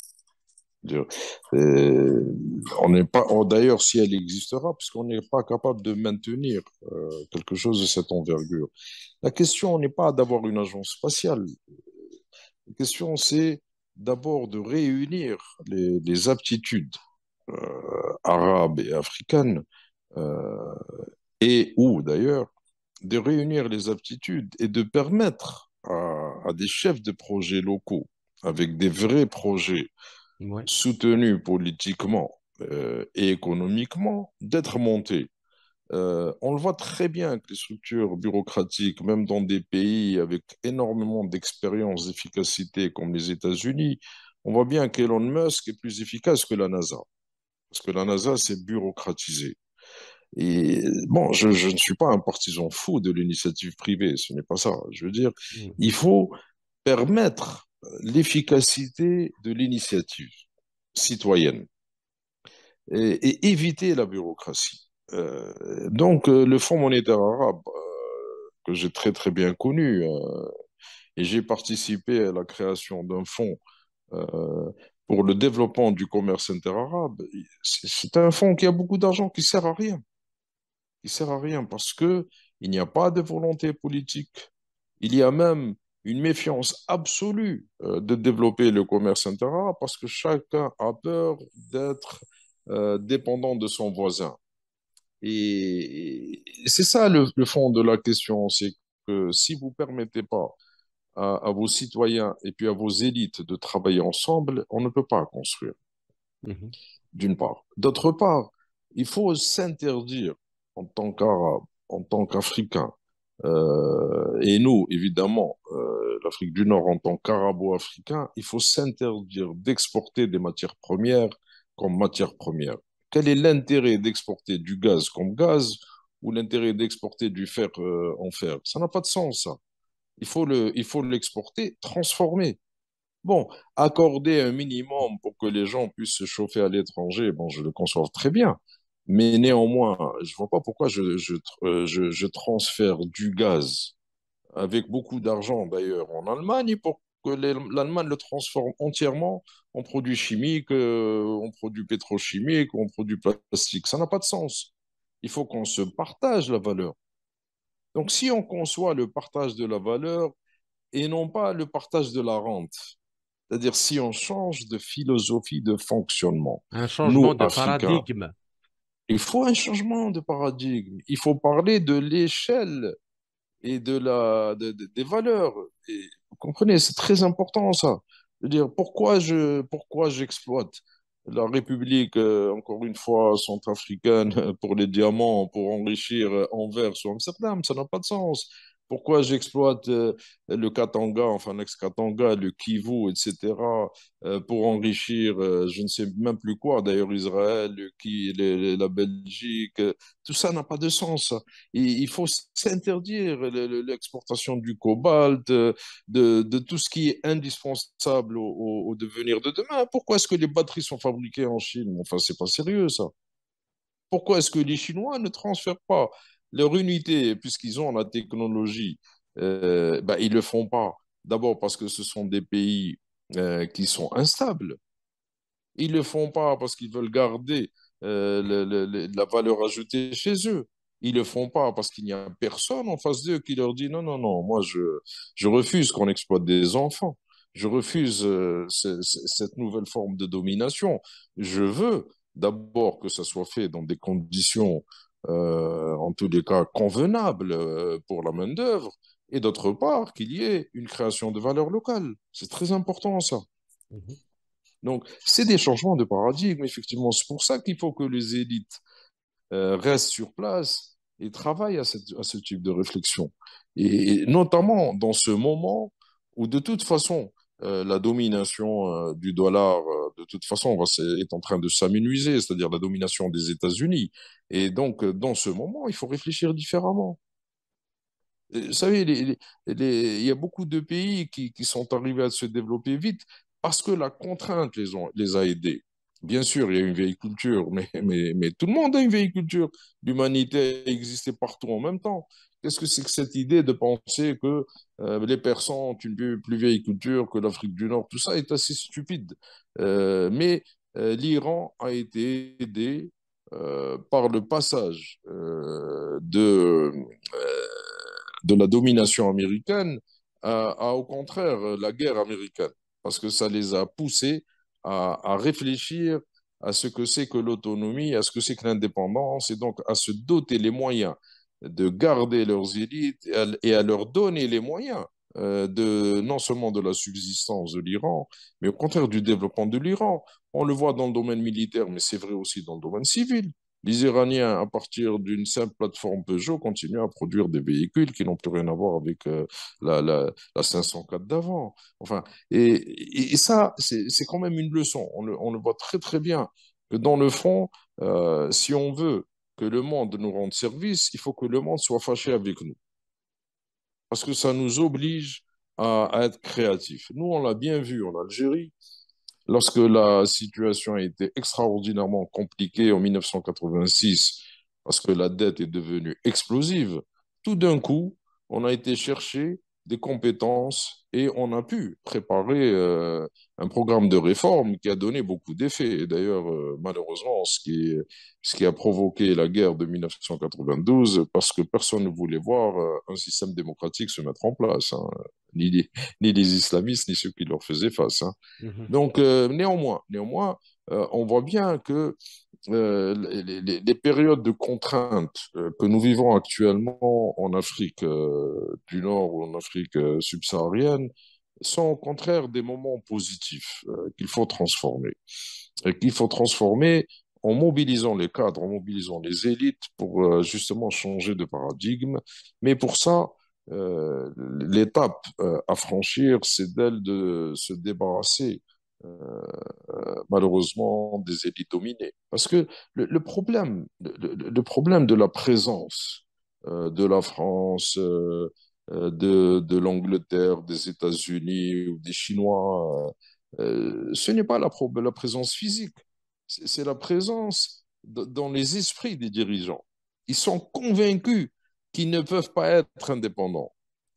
Euh, on n'est pas, d'ailleurs, si elle existera, puisqu'on n'est pas capable de maintenir euh, quelque chose de cette envergure. La question n'est pas d'avoir une agence spatiale. La question, c'est d'abord de réunir les, aptitudes euh, arabes et africaines, euh, et ou d'ailleurs, de réunir les aptitudes et de permettre à, des chefs de projets locaux, avec des vrais projets soutenus politiquement euh, et économiquement, d'être montés. Euh, on le voit très bien que les structures bureaucratiques, même dans des pays avec énormément d'expérience, d'efficacité comme les États-Unis, on voit bien qu'Elon Musk est plus efficace que la NASA. Parce que la NASA s'est bureaucratisée. Et bon, je, ne suis pas un partisan fou de l'initiative privée, ce n'est pas ça. Je veux dire, mmh. il faut permettre l'efficacité de l'initiative citoyenne et éviter la bureaucratie. Euh, donc, euh, le Fonds monétaire arabe, euh, que j'ai très très bien connu, et j'ai participé à la création d'un fonds pour le développement du commerce interarabe, c'est un fonds qui a beaucoup d'argent qui sert à rien. Il sert à rien parce qu'il n'y a pas de volonté politique. Il y a même une méfiance absolue de développer le commerce interarabe parce que chacun a peur d'être dépendant de son voisin. Et c'est ça le, fond de la question, c'est que si vous ne permettez pas à, vos citoyens et puis à vos élites de travailler ensemble, on ne peut pas construire, mm-hmm. d'une part. D'autre part, il faut s'interdire en tant qu'arabe, en tant qu'africain, euh, et nous, évidemment, euh, l'Afrique du Nord en tant qu'arabo-africain, il faut s'interdire d'exporter des matières premières comme matières premières. Quel est l'intérêt d'exporter du gaz comme gaz ou l'intérêt d'exporter du fer euh, en fer Ça n'a pas de sens, ça. Il faut l'exporter, transformer. Bon, accorder un minimum pour que les gens puissent se chauffer à l'étranger, bon, je le conçois très bien. Mais néanmoins, je ne vois pas pourquoi je, euh, je, je transfère du gaz avec beaucoup d'argent d'ailleurs en Allemagne pour que l'Allemagne le transforme entièrement en produits chimiques, euh, en produits pétrochimiques, en produits plastiques. Ça n'a pas de sens. Il faut qu'on se partage la valeur. Donc si on conçoit le partage de la valeur et non pas le partage de la rente, c'est-à-dire si on change de philosophie de fonctionnement. Un changement de paradigme. Il faut un changement de paradigme. Il faut parler de l'échelle et de la, des valeurs. Et vous comprenez, c'est très important ça. dire, pourquoi je, pourquoi j'exploite la République, euh, encore une fois, centrafricaine pour les diamants, pour enrichir euh, Anvers ou Amsterdam Ça n'a pas de sens. Pourquoi j'exploite euh, le Katanga, enfin l'ex-Katanga, le Kivu, etc., euh, pour enrichir euh, je ne sais même plus quoi, d'ailleurs Israël, la Belgique, tout ça n'a pas de sens. il faut s'interdire l'exportation du cobalt, de, tout ce qui est indispensable au, au devenir de demain. Pourquoi est-ce que les batteries sont fabriquées en Chine Enfin, c'est pas sérieux ça. Pourquoi est-ce que les Chinois ne transfèrent pas leur unité, puisqu'ils ont la technologie, euh, bah, ils ne le font pas. D'abord parce que ce sont des pays euh, qui sont instables. Ils ne le font pas parce qu'ils veulent garder euh, la valeur ajoutée chez eux. Ils ne le font pas parce qu'il n'y a personne en face d'eux qui leur dit non, non, non, moi je, je refuse qu'on exploite des enfants. Je refuse cette nouvelle forme de domination. Je veux d'abord que ça soit fait dans des conditions euh, en tous les cas convenable euh, pour la main-d'œuvre, et d'autre part qu'il y ait une création de valeur locale. C'est très important ça. Mhm. Donc, c'est des changements de paradigme, effectivement. C'est pour ça qu'il faut que les élites euh, restent sur place et travaillent à, à ce type de réflexion. et, notamment dans ce moment où, de toute façon, euh, la domination euh, du dollar, euh, de toute façon, est, en train de s'amenuiser, c'est-à-dire la domination des États-Unis. Et donc, dans ce moment, il faut réfléchir différemment. vous savez, il y a beaucoup de pays qui, sont arrivés à se développer vite parce que la contrainte les a aidés. Bien sûr, il y a une vieille culture, mais, tout le monde a une vieille culture. L'humanité existait partout en même temps. Qu'est-ce que c'est que cette idée de penser que euh, les Persans ont une plus, vieille culture que l'Afrique du Nord Tout ça est assez stupide. Euh, mais euh, l'Iran a été aidé par le passage de, la domination américaine à, au contraire, la guerre américaine, parce que ça les a poussés à, réfléchir à ce que c'est que l'autonomie, à ce que c'est que l'indépendance, et donc à se doter les moyens de garder leurs élites et à, leur donner les moyens euh, de, non seulement de la subsistance de l'Iran, mais au contraire du développement de l'Iran. On le voit dans le domaine militaire, mais c'est vrai aussi dans le domaine civil. Les Iraniens, à partir d'une simple plateforme Peugeot, continuent à produire des véhicules qui n'ont plus rien à voir avec euh, la, 504 d'avant. Enfin, et, ça, c'est quand même une leçon. On le, voit très très bien que dans le fond, euh, si on veut que le monde nous rende service, il faut que le monde soit fâché avec nous. Parce que ça nous oblige à, à être créatifs. Nous, on l'a bien vu en Algérie, lorsque la situation a été extraordinairement compliquée en 1986, parce que la dette est devenue explosive, tout d'un coup, on a été chercher des compétences et on a pu préparer euh, un programme de réforme qui a donné beaucoup d'effets. D'ailleurs, euh, malheureusement, ce qui, ce qui, a provoqué la guerre de 1992, parce que personne ne voulait voir euh, un système démocratique se mettre en place, hein. ni, les, ni, les, islamistes, ni ceux qui leur faisaient face. Hein. Mm-hmm. Donc, néanmoins, néanmoins, euh, on voit bien que euh, les, périodes de contraintes euh, que nous vivons actuellement en Afrique du Nord ou en Afrique subsaharienne sont au contraire des moments positifs qu'il faut transformer. Et qu'il faut transformer en mobilisant les cadres, en mobilisant les élites pour justement changer de paradigme. Mais pour ça, l'étape à franchir, c'est d'elle de se débarrasser euh, malheureusement des élites dominées. Parce que le, problème, le, problème de la présence euh, de la France, euh, de, l'Angleterre, des États-Unis ou des Chinois, ce n'est pas la, la présence physique, c'est la présence dans les esprits des dirigeants. Ils sont convaincus qu'ils ne peuvent pas être indépendants.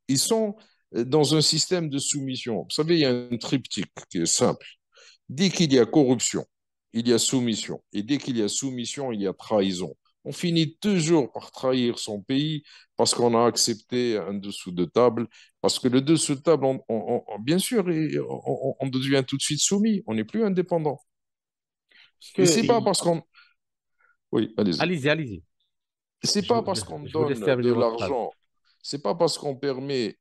Ils sont, euh, dans un système de soumission. Vous savez, il y a un triptyque qui est simple. Dès qu'il y a corruption, il y a soumission. Et dès qu'il y a soumission, il y a trahison. On finit toujours par trahir son pays parce qu'on a accepté un dessous de table. Parce que le dessous de table, bien sûr, on, devient tout de suite soumis. On n'est plus indépendant. Et c'est pas parce qu'on. Oui, allez-y. Allez-y, allez-y. C'est pas parce qu'on donne de l'argent, c'est pas parce qu'on permet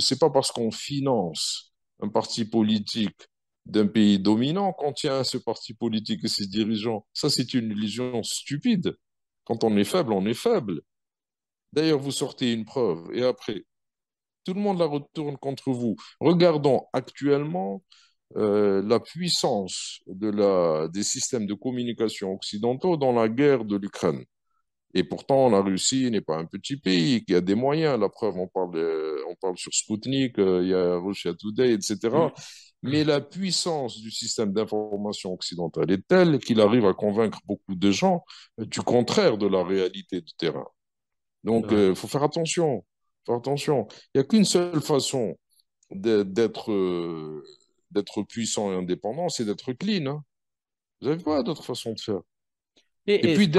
c'est pas parce qu'on finance un parti politique d'un pays dominant qu'on tient ce parti politique et ses dirigeants. Ça, c'est une illusion stupide. Quand on est faible, on est faible. D'ailleurs, vous sortez une preuve et après, tout le monde la retourne contre vous. Regardons actuellement euh, la puissance des systèmes de communication occidentaux dans la guerre de l'Ukraine. Et pourtant, la Russie n'est pas un petit pays qui a des moyens. La preuve, on parle, on parle sur Sputnik, euh, il y a Russia Today, etc. Mais la puissance du système d'information occidental est telle qu'il arrive à convaincre beaucoup de gens du contraire de la réalité du terrain. Donc, il euh, faut faire attention. Faire attention. Il n'y a qu'une seule façon euh, d'être puissant et indépendant, c'est d'être clean. Hein. Vous n'avez pas d'autre façon de faire. Et, puis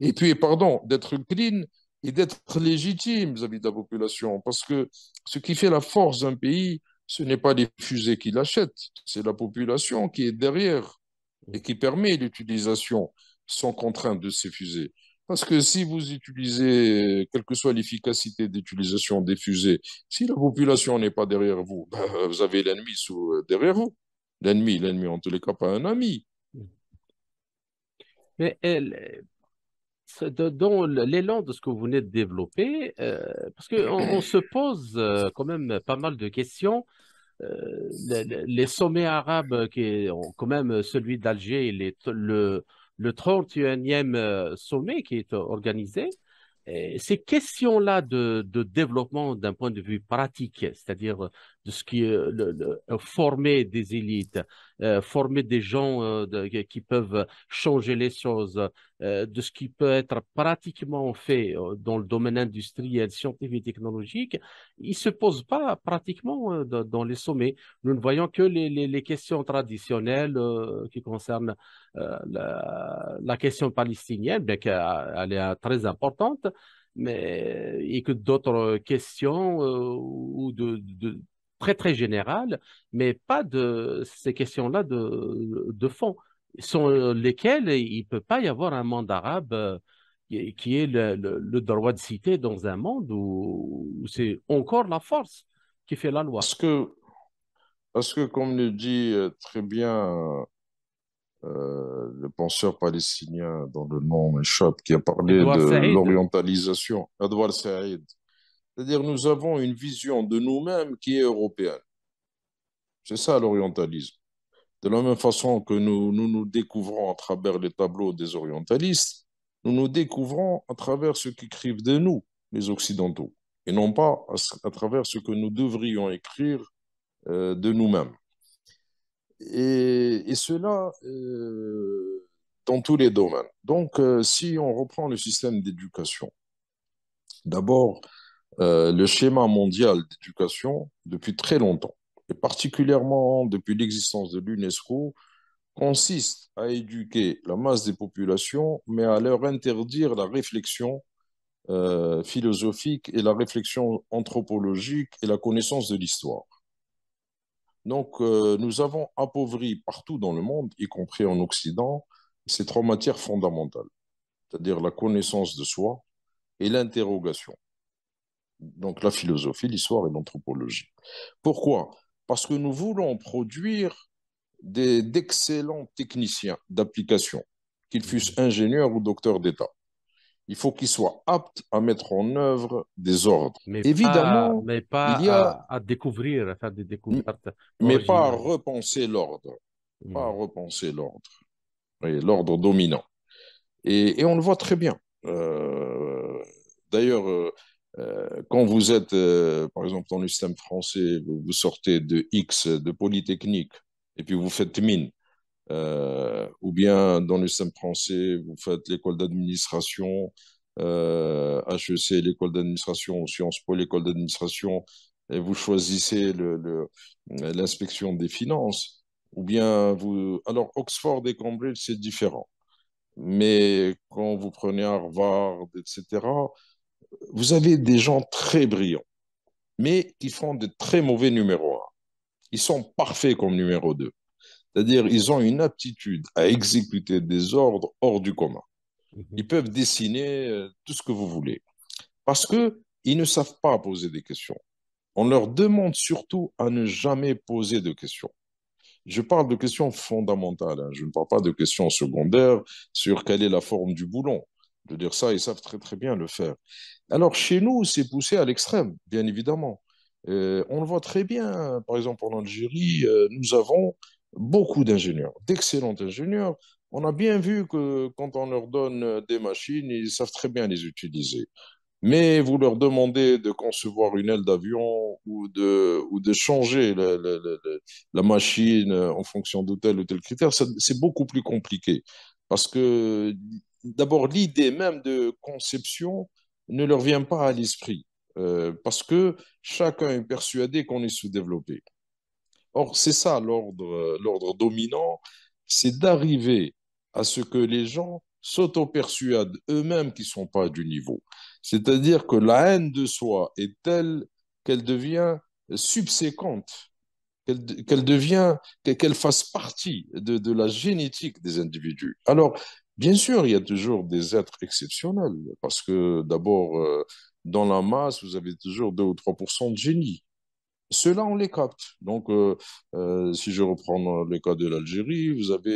et puis pardon, d'être clean et d'être légitime vis-à-vis de la population, parce que ce qui fait la force d'un pays, ce n'est pas les fusées qui l'achètent, c'est la population qui est derrière et qui permet l'utilisation sans contrainte de ces fusées. Parce que si vous utilisez, quelle que soit l'efficacité d'utilisation des fusées, si la population n'est pas derrière vous, vous avez l'ennemi sous, euh, derrière vous. L'ennemi, l'ennemi en tous les cas, pas un ami. Mm. Mais elle, dans l'élan de ce que vous venez de développer, euh, parce qu'on on se pose euh, quand même pas mal de questions. Euh, les, sommets arabes, qui ont quand même celui d'Alger, le, le 31e sommet qui est organisé, et ces questions-là de, de, développement d'un point de vue pratique, c'est-à-dire de ce qui est euh, euh, former des élites, euh, former des gens qui peuvent changer les choses, de ce qui peut être pratiquement fait dans le domaine industriel, scientifique et technologique, il ne se pose pas pratiquement dans les sommets. Nous ne voyons que les, les, questions traditionnelles qui concernent la, question palestinienne, bien qu'elle est très importante, mais, et que d'autres questions ou de très très général, mais pas de ces questions-là de, fond, sans euh, lesquelles il ne peut pas y avoir un monde arabe euh, qui est le, droit de cité dans un monde où, c'est encore la force qui fait la loi. Parce que, parce que comme le dit euh, très bien le penseur palestinien dont le nom m'échappe, qui a parlé de l'orientalisation, Edward Saïd, c'est-à-dire nous avons une vision de nous-mêmes qui est européenne. C'est ça l'orientalisme. De la même façon que nous, nous découvrons à travers les tableaux des orientalistes, nous nous découvrons à travers ce qu'écrivent de nous les Occidentaux, et non pas à, travers ce que nous devrions écrire euh, de nous-mêmes. Et, cela euh, dans tous les domaines. Donc, euh, si on reprend le système d'éducation, d'abord, euh, le schéma mondial d'éducation depuis très longtemps, et particulièrement depuis l'existence de l'UNESCO, consiste à éduquer la masse des populations, mais à leur interdire la réflexion euh, philosophique et la réflexion anthropologique et la connaissance de l'histoire. Donc, euh, nous avons appauvri partout dans le monde, y compris en Occident, ces trois matières fondamentales, c'est-à-dire la connaissance de soi et l'interrogation donc la philosophie, l'histoire et l'anthropologie. Pourquoi Parce que nous voulons produire d'excellents techniciens d'application, qu'ils mmh. fussent ingénieurs ou docteurs d'État. Il faut qu'ils soient aptes à mettre en œuvre des ordres. Mais Évidemment, mais pas il y a... à, découvrir, à faire des découvertes. Mais mmh. pas à repenser l'ordre. Pas à repenser l'ordre. L'ordre dominant. Et, on le voit très bien. Euh, d'ailleurs, euh, euh, quand vous êtes, euh, par exemple, dans le système français, vous, sortez de X, de Polytechnique, et puis vous faites mine. Euh, ou bien dans le système français, vous faites l'école d'administration, HEC, l'école d'administration, Sciences Po, l'école d'administration, et vous choisissez l'inspection des finances, ou bien vous... Alors, Oxford et Cambridge, c'est différent. Mais quand vous prenez Harvard, etc., vous avez des gens très brillants, mais qui font de très mauvais numéro 1. Ils sont parfaits comme numéro 2. C'est-à-dire, ils ont une aptitude à exécuter des ordres hors du commun. Mhm. Ils peuvent dessiner euh, tout ce que vous voulez. Parce qu'ils ne savent pas poser des questions. On leur demande surtout à ne jamais poser de questions. Je parle de questions fondamentales, hein. je ne parle pas de questions secondaires sur quelle est la forme du boulon. De dire ça, ils savent très très bien le faire. Alors chez nous, c'est poussé à l'extrême, bien évidemment. Euh, on le voit très bien, par exemple en Algérie, euh, nous avons beaucoup d'ingénieurs, d'excellents ingénieurs. On a bien vu que quand on leur donne des machines, ils savent très bien les utiliser. Mais vous leur demandez de concevoir une aile d'avion ou de, changer la, la machine en fonction de tel ou tel critère, c'est beaucoup plus compliqué. Parce que d'abord, l'idée même de conception ne leur vient pas à l'esprit, euh, parce que chacun est persuadé qu'on est sous-développé. Or, c'est ça l'ordre dominant, c'est d'arriver à ce que les gens s'auto-persuadent eux-mêmes qu'ils ne sont pas du niveau. C'est-à-dire que la haine de soi est telle qu'elle devient subséquente, qu'elle devient, qu'elle fasse partie de, de, la génétique des individus. Alors, Bien sûr, il y a toujours des êtres exceptionnels, parce que d'abord, euh, dans la masse, vous avez toujours 2 ou 3 de génie. Ceux-là, on les capte. Donc, euh, euh, si je reprends le cas de l'Algérie, vous avez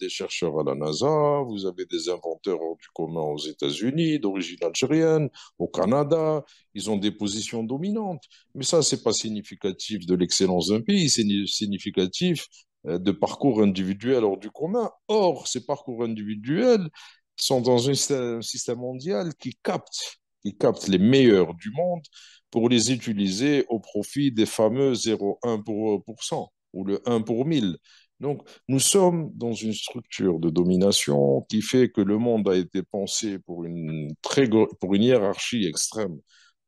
des chercheurs à la NASA, vous avez des inventeurs du commun aux États-Unis, d'origine algérienne, au Canada. Ils ont des positions dominantes. Mais ça, c'est pas significatif de l'excellence d'un pays, c'est significatif euh, de parcours individuels hors du commun. Or, ces parcours individuels sont dans un système mondial qui capte, qui capte les meilleurs du monde pour les utiliser au profit des fameux 0,1% ou le 1 pour 1000. Donc, nous sommes dans une structure de domination qui fait que le monde a été pensé pour une, très, pour une hiérarchie extrême.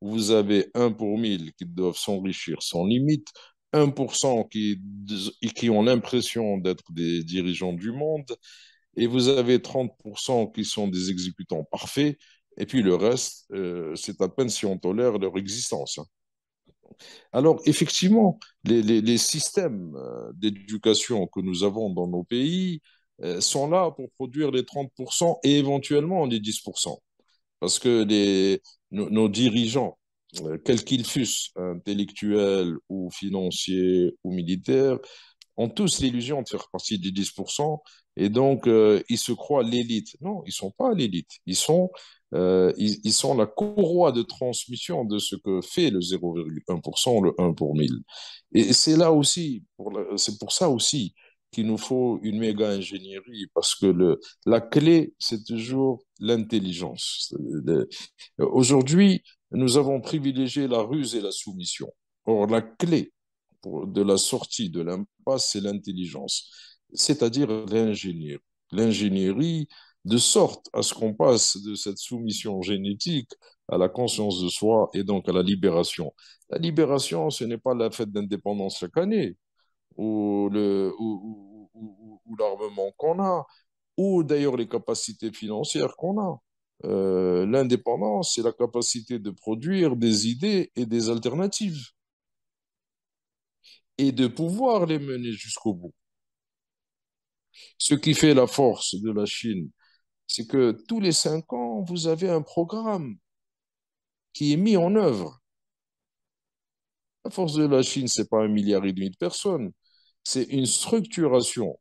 Vous avez 1 pour 1000 qui doivent s'enrichir sans limite, 1% qui, qui ont l'impression d'être des dirigeants du monde, et vous avez 30% qui sont des exécutants parfaits, et puis le reste, euh, c'est à peine si on tolère leur existence. Hein. Alors, effectivement, les, systèmes euh, d'éducation que nous avons dans nos pays euh, sont là pour produire les 30% et éventuellement les 10%. Parce que nos dirigeants euh, quels qu'ils fussent, intellectuels ou financiers ou militaires, ont tous l'illusion de faire partie des 10%, et donc euh, ils se croient l'élite. Non, ils ne sont pas l'élite, ils, sont, euh, ils, sont la courroie de transmission de ce que fait le 0,1%, le 1 pour 1000. Et c'est là aussi, c'est pour ça aussi qu'il nous faut une méga ingénierie, parce que le, la clé, c'est toujours l'intelligence. Aujourd'hui, nous avons privilégié la ruse et la soumission. Or, la clé de la sortie de l'impasse, c'est l'intelligence, c'est-à-dire l'ingénierie. L'ingénierie, de sorte à ce qu'on passe de cette soumission génétique à la conscience de soi et donc à la libération. La libération, ce n'est pas la fête d'indépendance chaque année ou, le, ou l'armement qu'on a, ou d'ailleurs les capacités financières qu'on a. Euh, l'indépendance, et la capacité de produire des idées et des alternatives et de pouvoir les mener jusqu'au bout. Ce qui fait la force de la Chine, c'est que tous les cinq ans, vous avez un programme qui est mis en œuvre. La force de la Chine, ce n'est pas un milliard et demi de personnes, c'est une structuration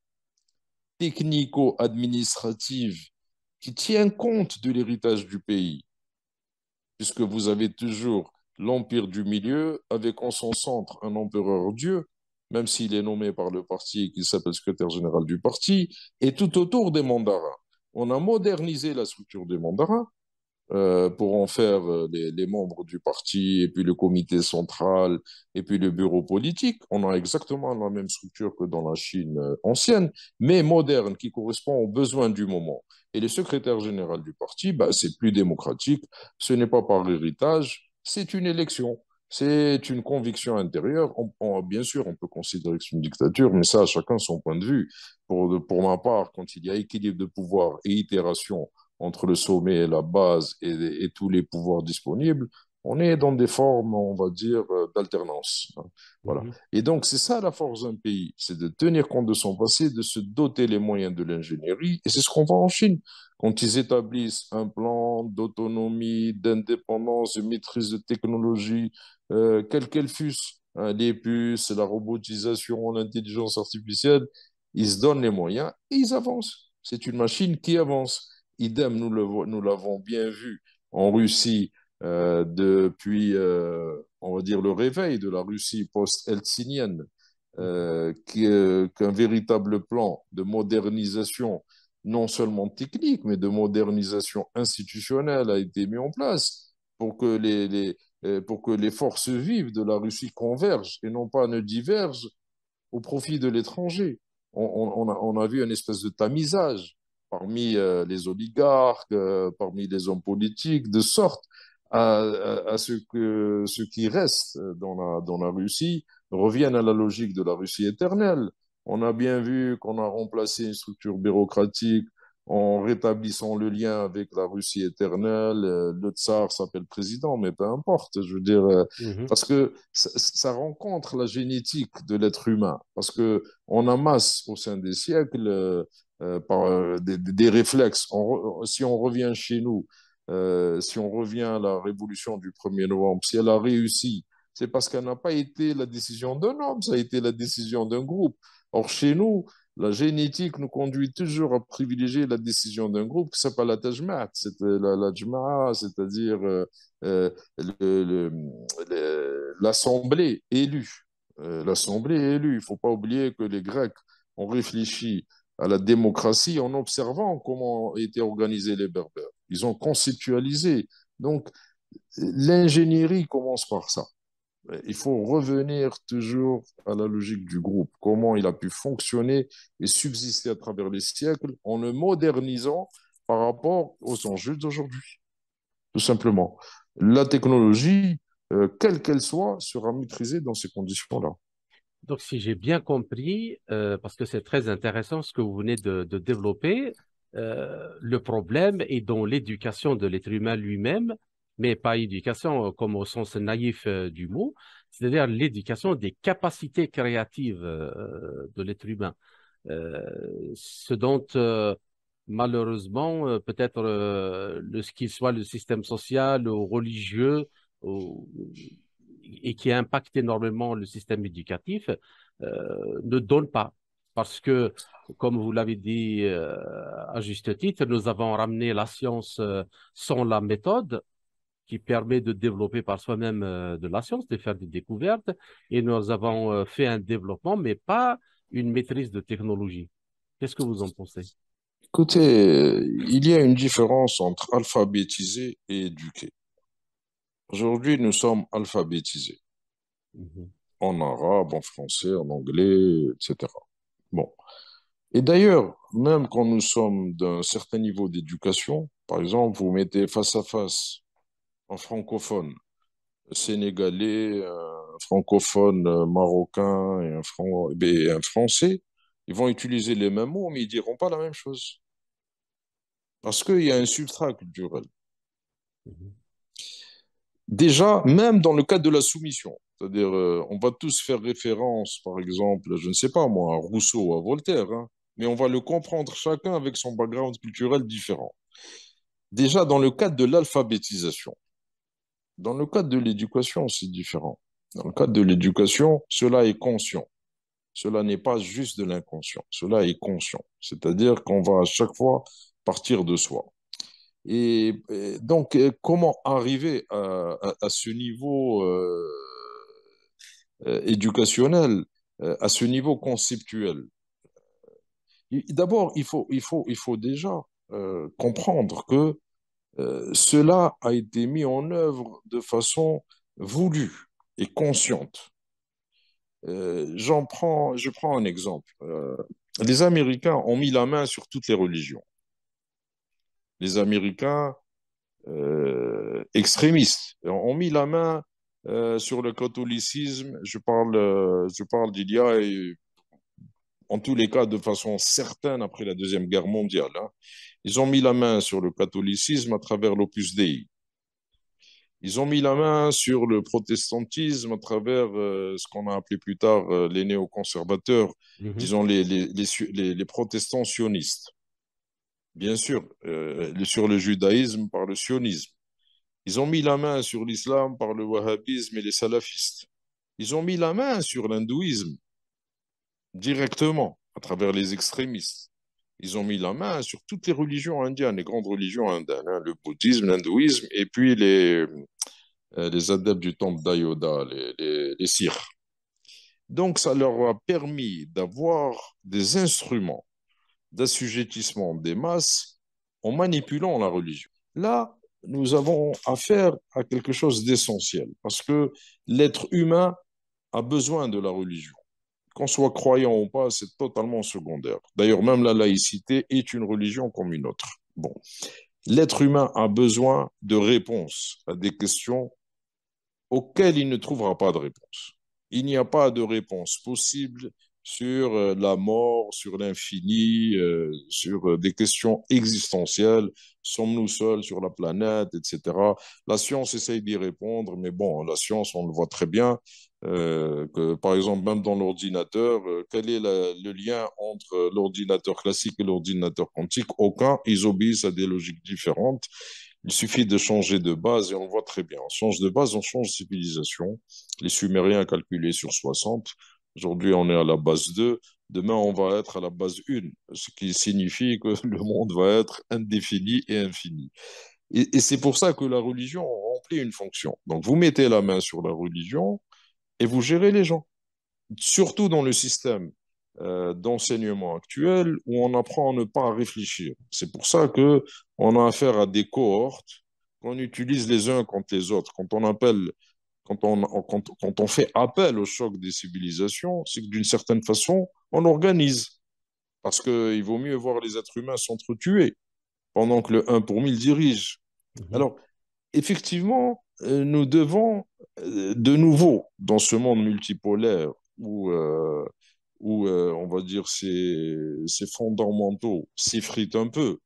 technico-administrative qui tient compte de l'héritage du pays, puisque vous avez toujours l'empire du milieu avec en son centre un empereur Dieu, même s'il est nommé par le parti et qu'il s'appelle secrétaire général du parti, et tout autour des mandarins. On a modernisé la structure des mandarins euh, pour en faire euh, les, membres du parti, et puis le comité central, et puis le bureau politique. On a exactement la même structure que dans la Chine euh, ancienne, mais moderne, qui correspond aux besoins du moment. Et le secrétaire général du parti, bah, c'est plus démocratique, ce n'est pas par héritage, c'est une élection. C'est une conviction intérieure. bien sûr, on peut considérer que c'est une dictature, mais ça, chacun son point de vue. Pour, pour ma part, quand il y a équilibre de pouvoir et itération entre le sommet et la base et, tous les pouvoirs disponibles, on est dans des formes, on va dire, euh, d'alternance. Hein. Voilà. Mhm. Et donc, c'est ça la force d'un pays, c'est de tenir compte de son passé, de se doter les moyens de l'ingénierie, et c'est ce qu'on voit en Chine. Quand ils établissent un plan d'autonomie, d'indépendance, de maîtrise de technologie, euh, quel quelle qu'elle fût, hein, les puces, la robotisation, l'intelligence artificielle, ils se donnent les moyens et ils avancent. C'est une machine qui avance. Idem, nous l'avons bien vu en Russie euh, depuis, euh, on va dire, le réveil de la Russie post-heltsinienne, euh, qu'un véritable plan de modernisation, non seulement technique, mais de modernisation institutionnelle a été mis en place pour que les, pour que les forces vives de la Russie convergent et non pas ne divergent au profit de l'étranger. On, a, on, a, vu une espèce de tamisage parmi euh, les oligarques, euh, parmi les hommes politiques, de sorte à, ce que ce qui reste dans la, dans la Russie revienne à la logique de la Russie éternelle. On a bien vu qu'on a remplacé une structure bureaucratique en rétablissant le lien avec la Russie éternelle. Euh, le tsar s'appelle président, mais peu importe, je veux dire, euh, mhm. parce que ça, rencontre la génétique de l'être humain, parce que on amasse au sein des siècles euh, des, réflexes. si on revient chez nous, si on revient à la révolution du 1er novembre, si elle a réussi, c'est parce qu'elle n'a pas été la décision d'un homme, ça a été la décision d'un groupe. Or, chez nous, la génétique nous conduit toujours à privilégier la décision d'un groupe qui s'appelle la tajma'at, c'est la, c'est-à-dire euh, euh, l'assemblée élue. Euh, l'assemblée élue, il ne faut pas oublier que les Grecs ont réfléchi à la démocratie en observant comment étaient organisés les Berbères. Ils ont conceptualisé. Donc, l'ingénierie commence par ça il faut revenir toujours à la logique du groupe, comment il a pu fonctionner et subsister à travers les siècles en le modernisant par rapport aux enjeux d'aujourd'hui. Tout simplement. La technologie, euh, quelle qu'elle soit, sera maîtrisée dans ces conditions-là. Donc, si j'ai bien compris, euh, parce que c'est très intéressant ce que vous venez de, développer, euh, le problème est dans l'éducation de l'être humain lui-même mais pas éducation euh, comme au sens naïf euh, du mot, c'est-à-dire l'éducation des capacités créatives euh, de l'être humain. ce dont malheureusement peut-être le ce qu'il soit le système social ou religieux et qui impacte énormément le système éducatif ne donne pas parce que comme vous l'avez dit à juste titre nous avons ramené la science sans la méthode qui permet de développer par soi-même euh, de la science, de faire des découvertes. Et nous avons euh, fait un développement, mais pas une maîtrise de technologie. Qu'est-ce que vous en pensez Écoutez, euh, il y a une différence entre alphabétiser et éduquer. Aujourd'hui, nous sommes alphabétisés. Mhm. En arabe, en français, en anglais, etc. Bon. Et d'ailleurs, même quand nous sommes d'un certain niveau d'éducation, par exemple, vous mettez face à face euh, un francophone sénégalais, un francophone marocain et un, français, ils vont utiliser les mêmes mots, mais ils diront pas la même chose. Parce qu'il y a un substrat culturel. Mm-hmm. Déjà, même dans le cadre de la soumission, c'est-à-dire, euh, on va tous faire référence, par exemple, je ne sais pas moi, à Rousseau, ou à Voltaire, hein, mais on va le comprendre chacun avec son background culturel différent. Déjà, dans le cadre de l'alphabétisation, dans le cadre de l'éducation, c'est différent. Dans le cadre de l'éducation, cela est conscient. Cela n'est pas juste de l'inconscient, cela est conscient. C'est-à-dire qu'on va à chaque fois partir de soi. Et, donc, euh, comment arriver à, ce niveau euh, euh, éducationnel, à ce niveau conceptuel D'abord, il faut, il, faut, il faut déjà comprendre que euh, cela a été mis en œuvre de façon voulue et consciente. Euh, j'en prends, je prends un exemple. Euh, les Américains ont mis la main sur toutes les religions. Les Américains extrémistes ont mis la main sur le catholicisme. Je parle, euh, je en tous les cas, de façon certaine après la Deuxième Guerre mondiale. Hein. Ils ont mis la main sur le catholicisme à travers l'Opus Dei. Ils ont mis la main sur le protestantisme à travers euh, ce qu'on a appelé plus tard euh, les néoconservateurs, mhm. disons les, protestants sionistes. Bien sûr, euh, sur le judaïsme par le sionisme. Ils ont mis la main sur l'islam par le wahhabisme et les salafistes. Ils ont mis la main sur l'hindouisme directement à travers les extrémistes ils ont mis la main sur toutes les religions indiennes, les grandes religions indiennes, hein, le bouddhisme, l'hindouisme, et puis les, euh, les adeptes du temple d'Ayoda, les, les, les Sikhs. Donc, ça leur a permis d'avoir des instruments d'assujettissement des masses en manipulant la religion. Là, nous avons affaire à quelque chose d'essentiel, parce que l'être humain a besoin de la religion qu'on soit croyant ou pas, c'est totalement secondaire. D'ailleurs, même la laïcité est une religion comme une autre. Bon. L'être humain a besoin de réponses à des questions auxquelles il ne trouvera pas de réponse. Il n'y a pas de réponse possible sur euh, la mort, sur l'infini, euh, sur euh, des questions existentielles. Sommes-nous seuls sur la planète, etc. La science essaye d'y répondre, mais bon, la science, on le voit très bien, euh, que, par exemple, même dans l'ordinateur, euh, quel est le lien entre l'ordinateur classique et l'ordinateur quantique Aucun, ils obéissent à des logiques différentes. Il suffit de changer de base et on voit très bien. On change de base, on change de civilisation. Les Sumériens calculaient sur 60. Aujourd'hui, on est à la base 2. Demain, on va être à la base 1, ce qui signifie que le monde va être indéfini et infini. Et, et c'est pour ça que la religion remplit une fonction. Donc, vous mettez la main sur la religion, et vous gérez les gens. Surtout dans le système euh, d'enseignement actuel où on apprend à ne pas réfléchir. C'est pour ça que on a affaire à des cohortes qu'on utilise les uns contre les autres. Quand on appelle, quand on, quand, quand on fait appel au choc des civilisations, c'est que d'une certaine façon, on organise. Parce qu'il vaut mieux voir les êtres humains s'entretuer pendant que le 1 pour 1000 dirige. Mhm. Alors, effectivement, euh, nous devons euh, de nouveau, dans ce monde multipolaire où, euh, on va dire, ces, ces fondamentaux s'effritent un peu,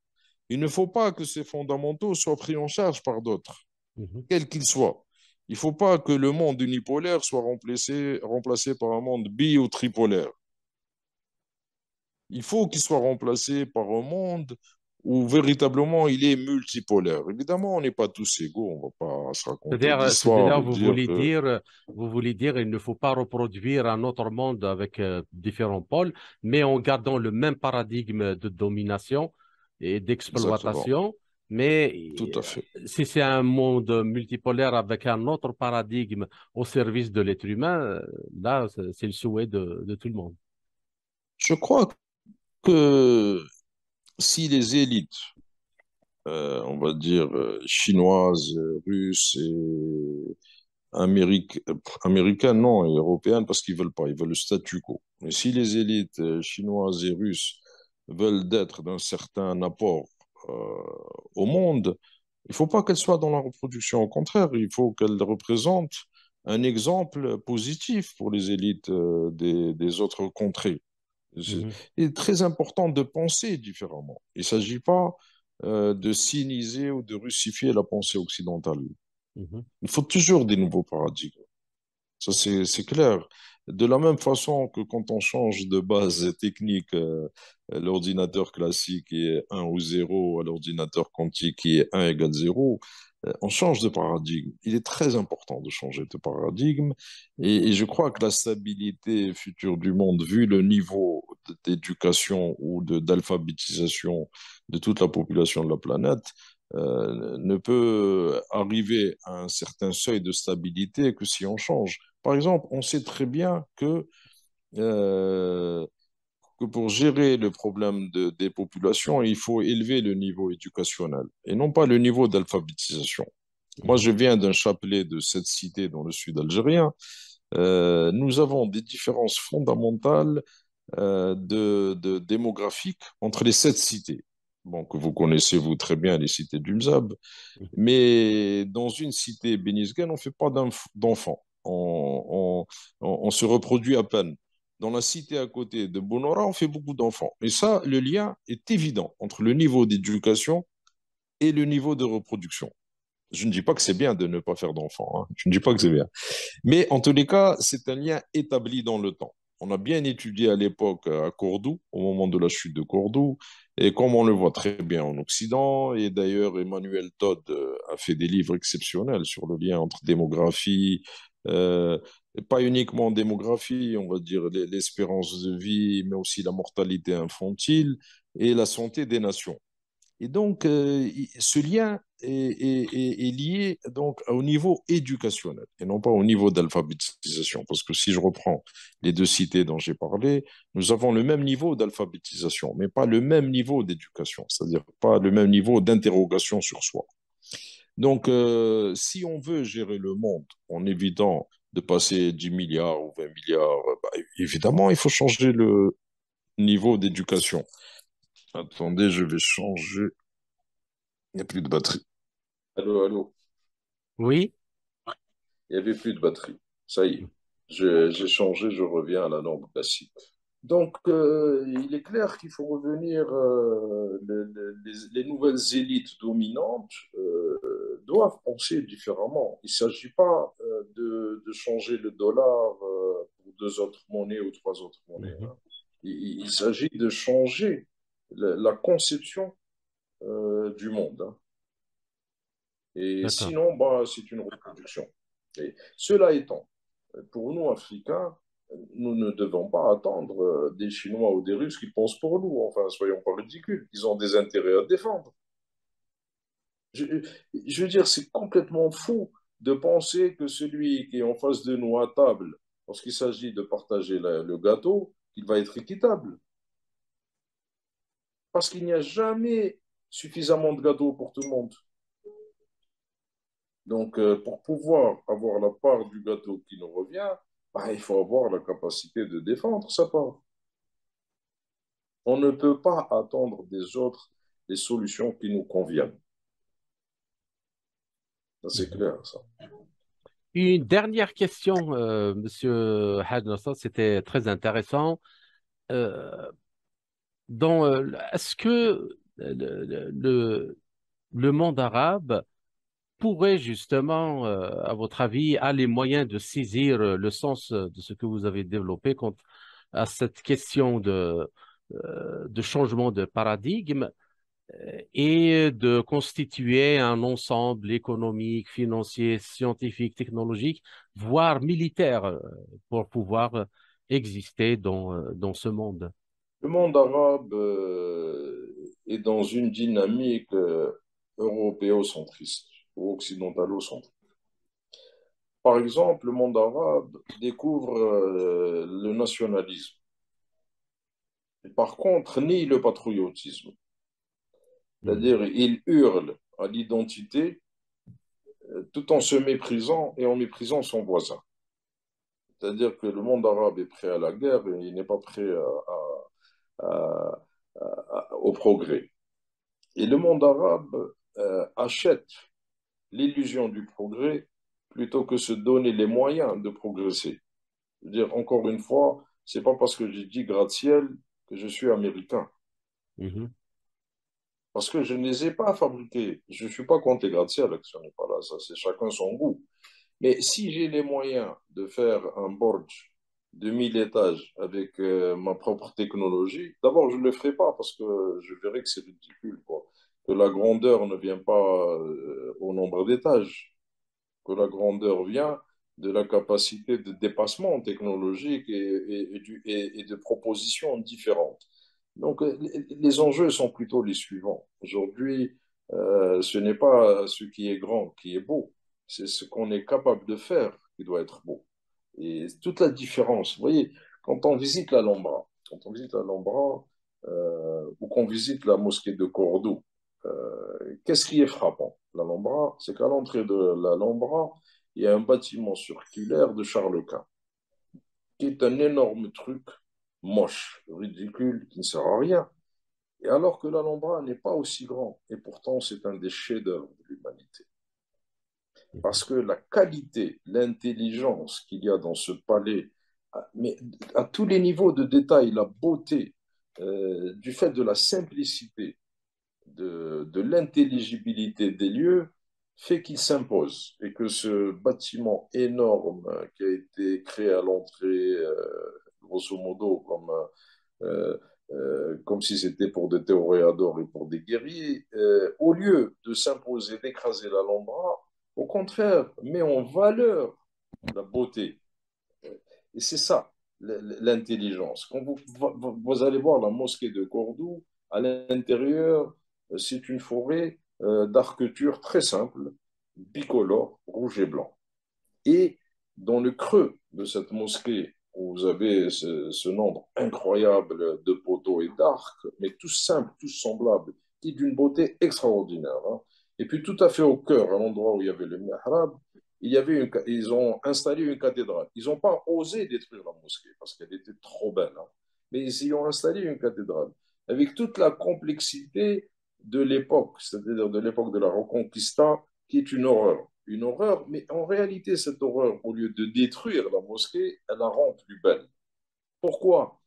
il ne faut pas que ces fondamentaux soient pris en charge par d'autres, mhm. quels qu'ils soient. Il ne faut pas que le monde unipolaire soit remplacé, remplacé par un monde bi ou tripolaire. Il faut qu'il soit remplacé par un monde où véritablement il est multipolaire. Évidemment, on n'est pas tous égaux, on ne va pas se raconter cest vous, voulez dire, vous voulez dire il ne faut pas reproduire un autre monde avec euh, différents pôles, mais en gardant le même paradigme de domination et d'exploitation. Mais Tout à fait. Euh, si c'est un monde multipolaire avec un autre paradigme au service de l'être humain, euh, là, c'est le souhait de, de tout le monde. Je crois que si les élites, euh, on va dire euh, chinoises, russes et américaines, non, et européennes, parce qu'ils veulent pas, ils veulent le statu quo. Mais si les élites euh, chinoises et russes veulent d'être d'un certain apport au monde, il ne faut pas qu'elles soient dans la reproduction. Au contraire, il faut qu'elles représentent un exemple positif pour les élites des, autres contrées. Mmh il est très important de penser différemment. Il ne s'agit pas euh, de siniser ou de russifier la pensée occidentale. Mmh il faut toujours des nouveaux paradigmes. Ça, c'est clair. De la même façon que quand on change de base technique, euh, l'ordinateur classique est 1 ou 0 à l'ordinateur quantique qui est 1 égale 0, euh, on change de paradigme. Il est très important de changer de paradigme. Et, je crois que la stabilité future du monde, vu le niveau d'éducation ou d'alphabétisation de, toute la population de la planète, euh, ne peut arriver à un certain seuil de stabilité que si on change. Par exemple, on sait très bien que euh, que pour gérer le problème des populations, il faut élever le niveau éducationnel et non pas le niveau d'alphabétisation. Moi, je viens d'un chapelet de cette cité dans le sud algérien. Euh, nous avons des différences fondamentales euh, de, démographiques entre les sept cités. Bon, que vous connaissez vous très bien, les cités d'Umzab, Mais dans une cité bénisgaine, on ne fait pas d'enfants. on, se reproduit à peine dans la cité à côté de Bonora, on fait beaucoup d'enfants. Et ça, le lien est évident entre le niveau d'éducation et le niveau de reproduction. Je ne dis pas que c'est bien de ne pas faire d'enfants, hein. je ne dis pas que c'est bien. Mais en tous les cas, c'est un lien établi dans le temps. On a bien étudié à l'époque euh, à Cordoue, au moment de la chute de Cordoue, et comme on le voit très bien en Occident, et d'ailleurs Emmanuel Todd euh, a fait des livres exceptionnels sur le lien entre démographie, euh, pas uniquement démographie, on va dire l'espérance de vie, mais aussi la mortalité infantile et la santé des nations. Et donc, euh, ce lien est, lié donc au niveau éducationnel et non pas au niveau d'alphabétisation. Parce que si je reprends les deux cités dont j'ai parlé, nous avons le même niveau d'alphabétisation, mais pas le même niveau d'éducation, c'est-à-dire pas le même niveau d'interrogation sur soi. Donc, euh, si on veut gérer le monde en évitant de passer 10 milliards ou 20 milliards, euh, bah, évidemment, il faut changer le niveau d'éducation. Attendez, je vais changer. Il n'y a plus de batterie. Allô, allô. Oui. Il n'y avait plus de batterie. Ça y est. J'ai changé, je reviens à la norme classique. Donc, euh, il est clair qu'il faut revenir, euh, les, nouvelles élites dominantes euh, doivent penser différemment. Il ne s'agit pas de, changer le dollar pour deux autres monnaies ou trois autres monnaies. Mhm. Hein. Il, s'agit de changer la, conception du monde. Hein. Et sinon, bah, c'est une reproduction. Et cela étant, pour nous, Africains, nous ne devons pas attendre des Chinois ou des Russes qui pensent pour nous. Enfin, soyons pas ridicules, ils ont des intérêts à défendre. Je, veux dire, c'est complètement fou de penser que celui qui est en face de nous à table, lorsqu'il s'agit de partager le gâteau, il va être équitable. Parce qu'il n'y a jamais suffisamment de gâteau pour tout le monde. Donc, euh, pour pouvoir avoir la part du gâteau qui nous revient, bah, il faut avoir la capacité de défendre sa part. On ne peut pas attendre des autres des solutions qui nous conviennent. C'est clair, ça. Une dernière question, M. Euh, monsieur Hadnassa, c'était très intéressant. Euh, euh, est-ce que le, monde arabe pourrait justement, euh, à votre avis, a les moyens de saisir euh, le sens euh, de ce que vous avez développé quant à cette question de, de changement de paradigme et de constituer un ensemble économique, financier, scientifique, technologique, voire militaire, pour pouvoir exister dans, dans ce monde. Le monde arabe est dans une dynamique européocentriste ou au centre. Par exemple, le monde arabe découvre euh, le nationalisme. Et par contre, ni le patriotisme. C'est-à-dire, mm. il hurle à l'identité euh, tout en se méprisant et en méprisant son voisin. C'est-à-dire que le monde arabe est prêt à la guerre et il n'est pas prêt au progrès. Et le monde arabe euh, achète l'illusion du progrès plutôt que se donner les moyens de progresser. Je veux dire, encore une fois, c'est pas parce que j'ai dit gratte-ciel que je suis américain. Mm-hmm. Parce que je ne les ai pas fabriqués. Je ne suis pas contre les gratte-ciel, là, ça c'est chacun son goût. Mais si j'ai les moyens de faire un bord de 1000 étages avec euh, ma propre technologie, d'abord je ne le ferai pas parce que je verrai que c'est ridicule. Quoi que la grandeur ne vient pas euh, au nombre d'étages, que la grandeur vient de la capacité de dépassement technologique et, et, de propositions différentes. Donc euh, les enjeux sont plutôt les suivants. Aujourd'hui, euh, ce n'est pas ce qui est grand qui est beau, c'est ce qu'on est capable de faire qui doit être beau. Et toute la différence, vous voyez, quand on visite la l'Alhambra, quand on visite la euh, ou qu'on visite la mosquée de Cordoue, euh, qu'est-ce qui est frappant L'Alhambra, c'est qu'à l'entrée de l'Alhambra, il y a un bâtiment circulaire de Charles Quint, qui est un énorme truc moche, ridicule, qui ne sert à rien. Et alors que l'Alhambra n'est pas aussi grand, et pourtant c'est un des chefs-d'œuvre de l'humanité. Parce que la qualité, l'intelligence qu'il y a dans ce palais, mais à tous les niveaux de détail, la beauté, euh, du fait de la simplicité, de, l'intelligibilité des lieux fait qu'il s'impose et que ce bâtiment énorme qui a été créé à l'entrée, euh, grosso modo, comme, euh, euh, comme si c'était pour des théoréadors et pour des guerriers, au lieu de s'imposer, d'écraser la l'Alhambra, au contraire, met en valeur la beauté. Et c'est ça, l'intelligence. Quand vous allez voir la mosquée de Cordoue, à l'intérieur, euh, c'est une forêt euh, d'architecture très simple, bicolore, rouge et blanc. Et dans le creux de cette mosquée, où vous avez ce, nombre incroyable de poteaux et d'arcs, mais tout simple, tout semblable, et d'une beauté extraordinaire. Hein. Et puis tout à fait au cœur, à l'endroit où il y avait le mihrab, ils ont installé une cathédrale. Ils n'ont pas osé détruire la mosquée parce qu'elle était trop belle. Hein. Mais ils y ont installé une cathédrale avec toute la complexité de l'époque, c'est-à-dire de l'époque de la Reconquista, qui est une horreur. Une horreur, mais en réalité, cette horreur, au lieu de détruire la mosquée, elle la rend plus belle. Pourquoi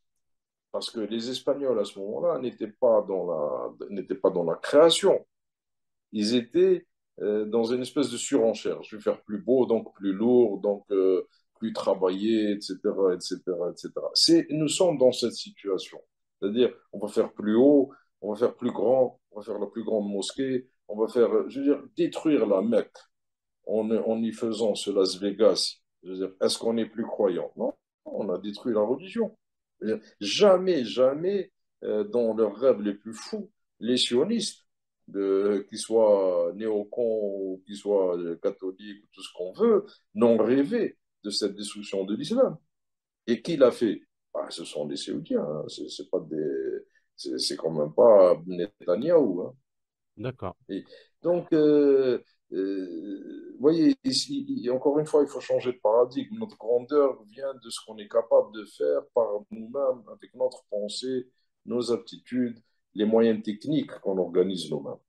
Parce que les Espagnols, à ce moment-là, n'étaient pas, dans la, pas dans la création. Ils étaient euh, dans une espèce de surenchère. Je vais faire plus beau, donc plus lourd, donc euh, plus travaillé, etc., etc., etc. Nous sommes dans cette situation. C'est-à-dire, on va faire plus haut, on va faire plus grand, va faire la plus grande mosquée, on va faire, je veux dire, détruire la Mecque en, y faisant ce Las Vegas. Je veux dire, est-ce qu'on est plus croyant Non, on a détruit la religion. jamais, jamais, euh, dans leurs rêves les plus fous, les sionistes, qu'ils soient néocons ou qu'ils soient euh, catholiques, ou tout ce qu'on veut, n'ont rêvé de cette destruction de l'islam. Et qui l'a fait bah, Ce sont les Saoudiens, hein. c'est pas des, c'est quand même pas Netanyahou. Hein. D'accord. Donc, euh, euh voyez, encore une fois, il faut changer de paradigme. Notre grandeur vient de ce qu'on est capable de faire par nous-mêmes, avec notre pensée, nos aptitudes, les moyens techniques qu'on organise nous-mêmes.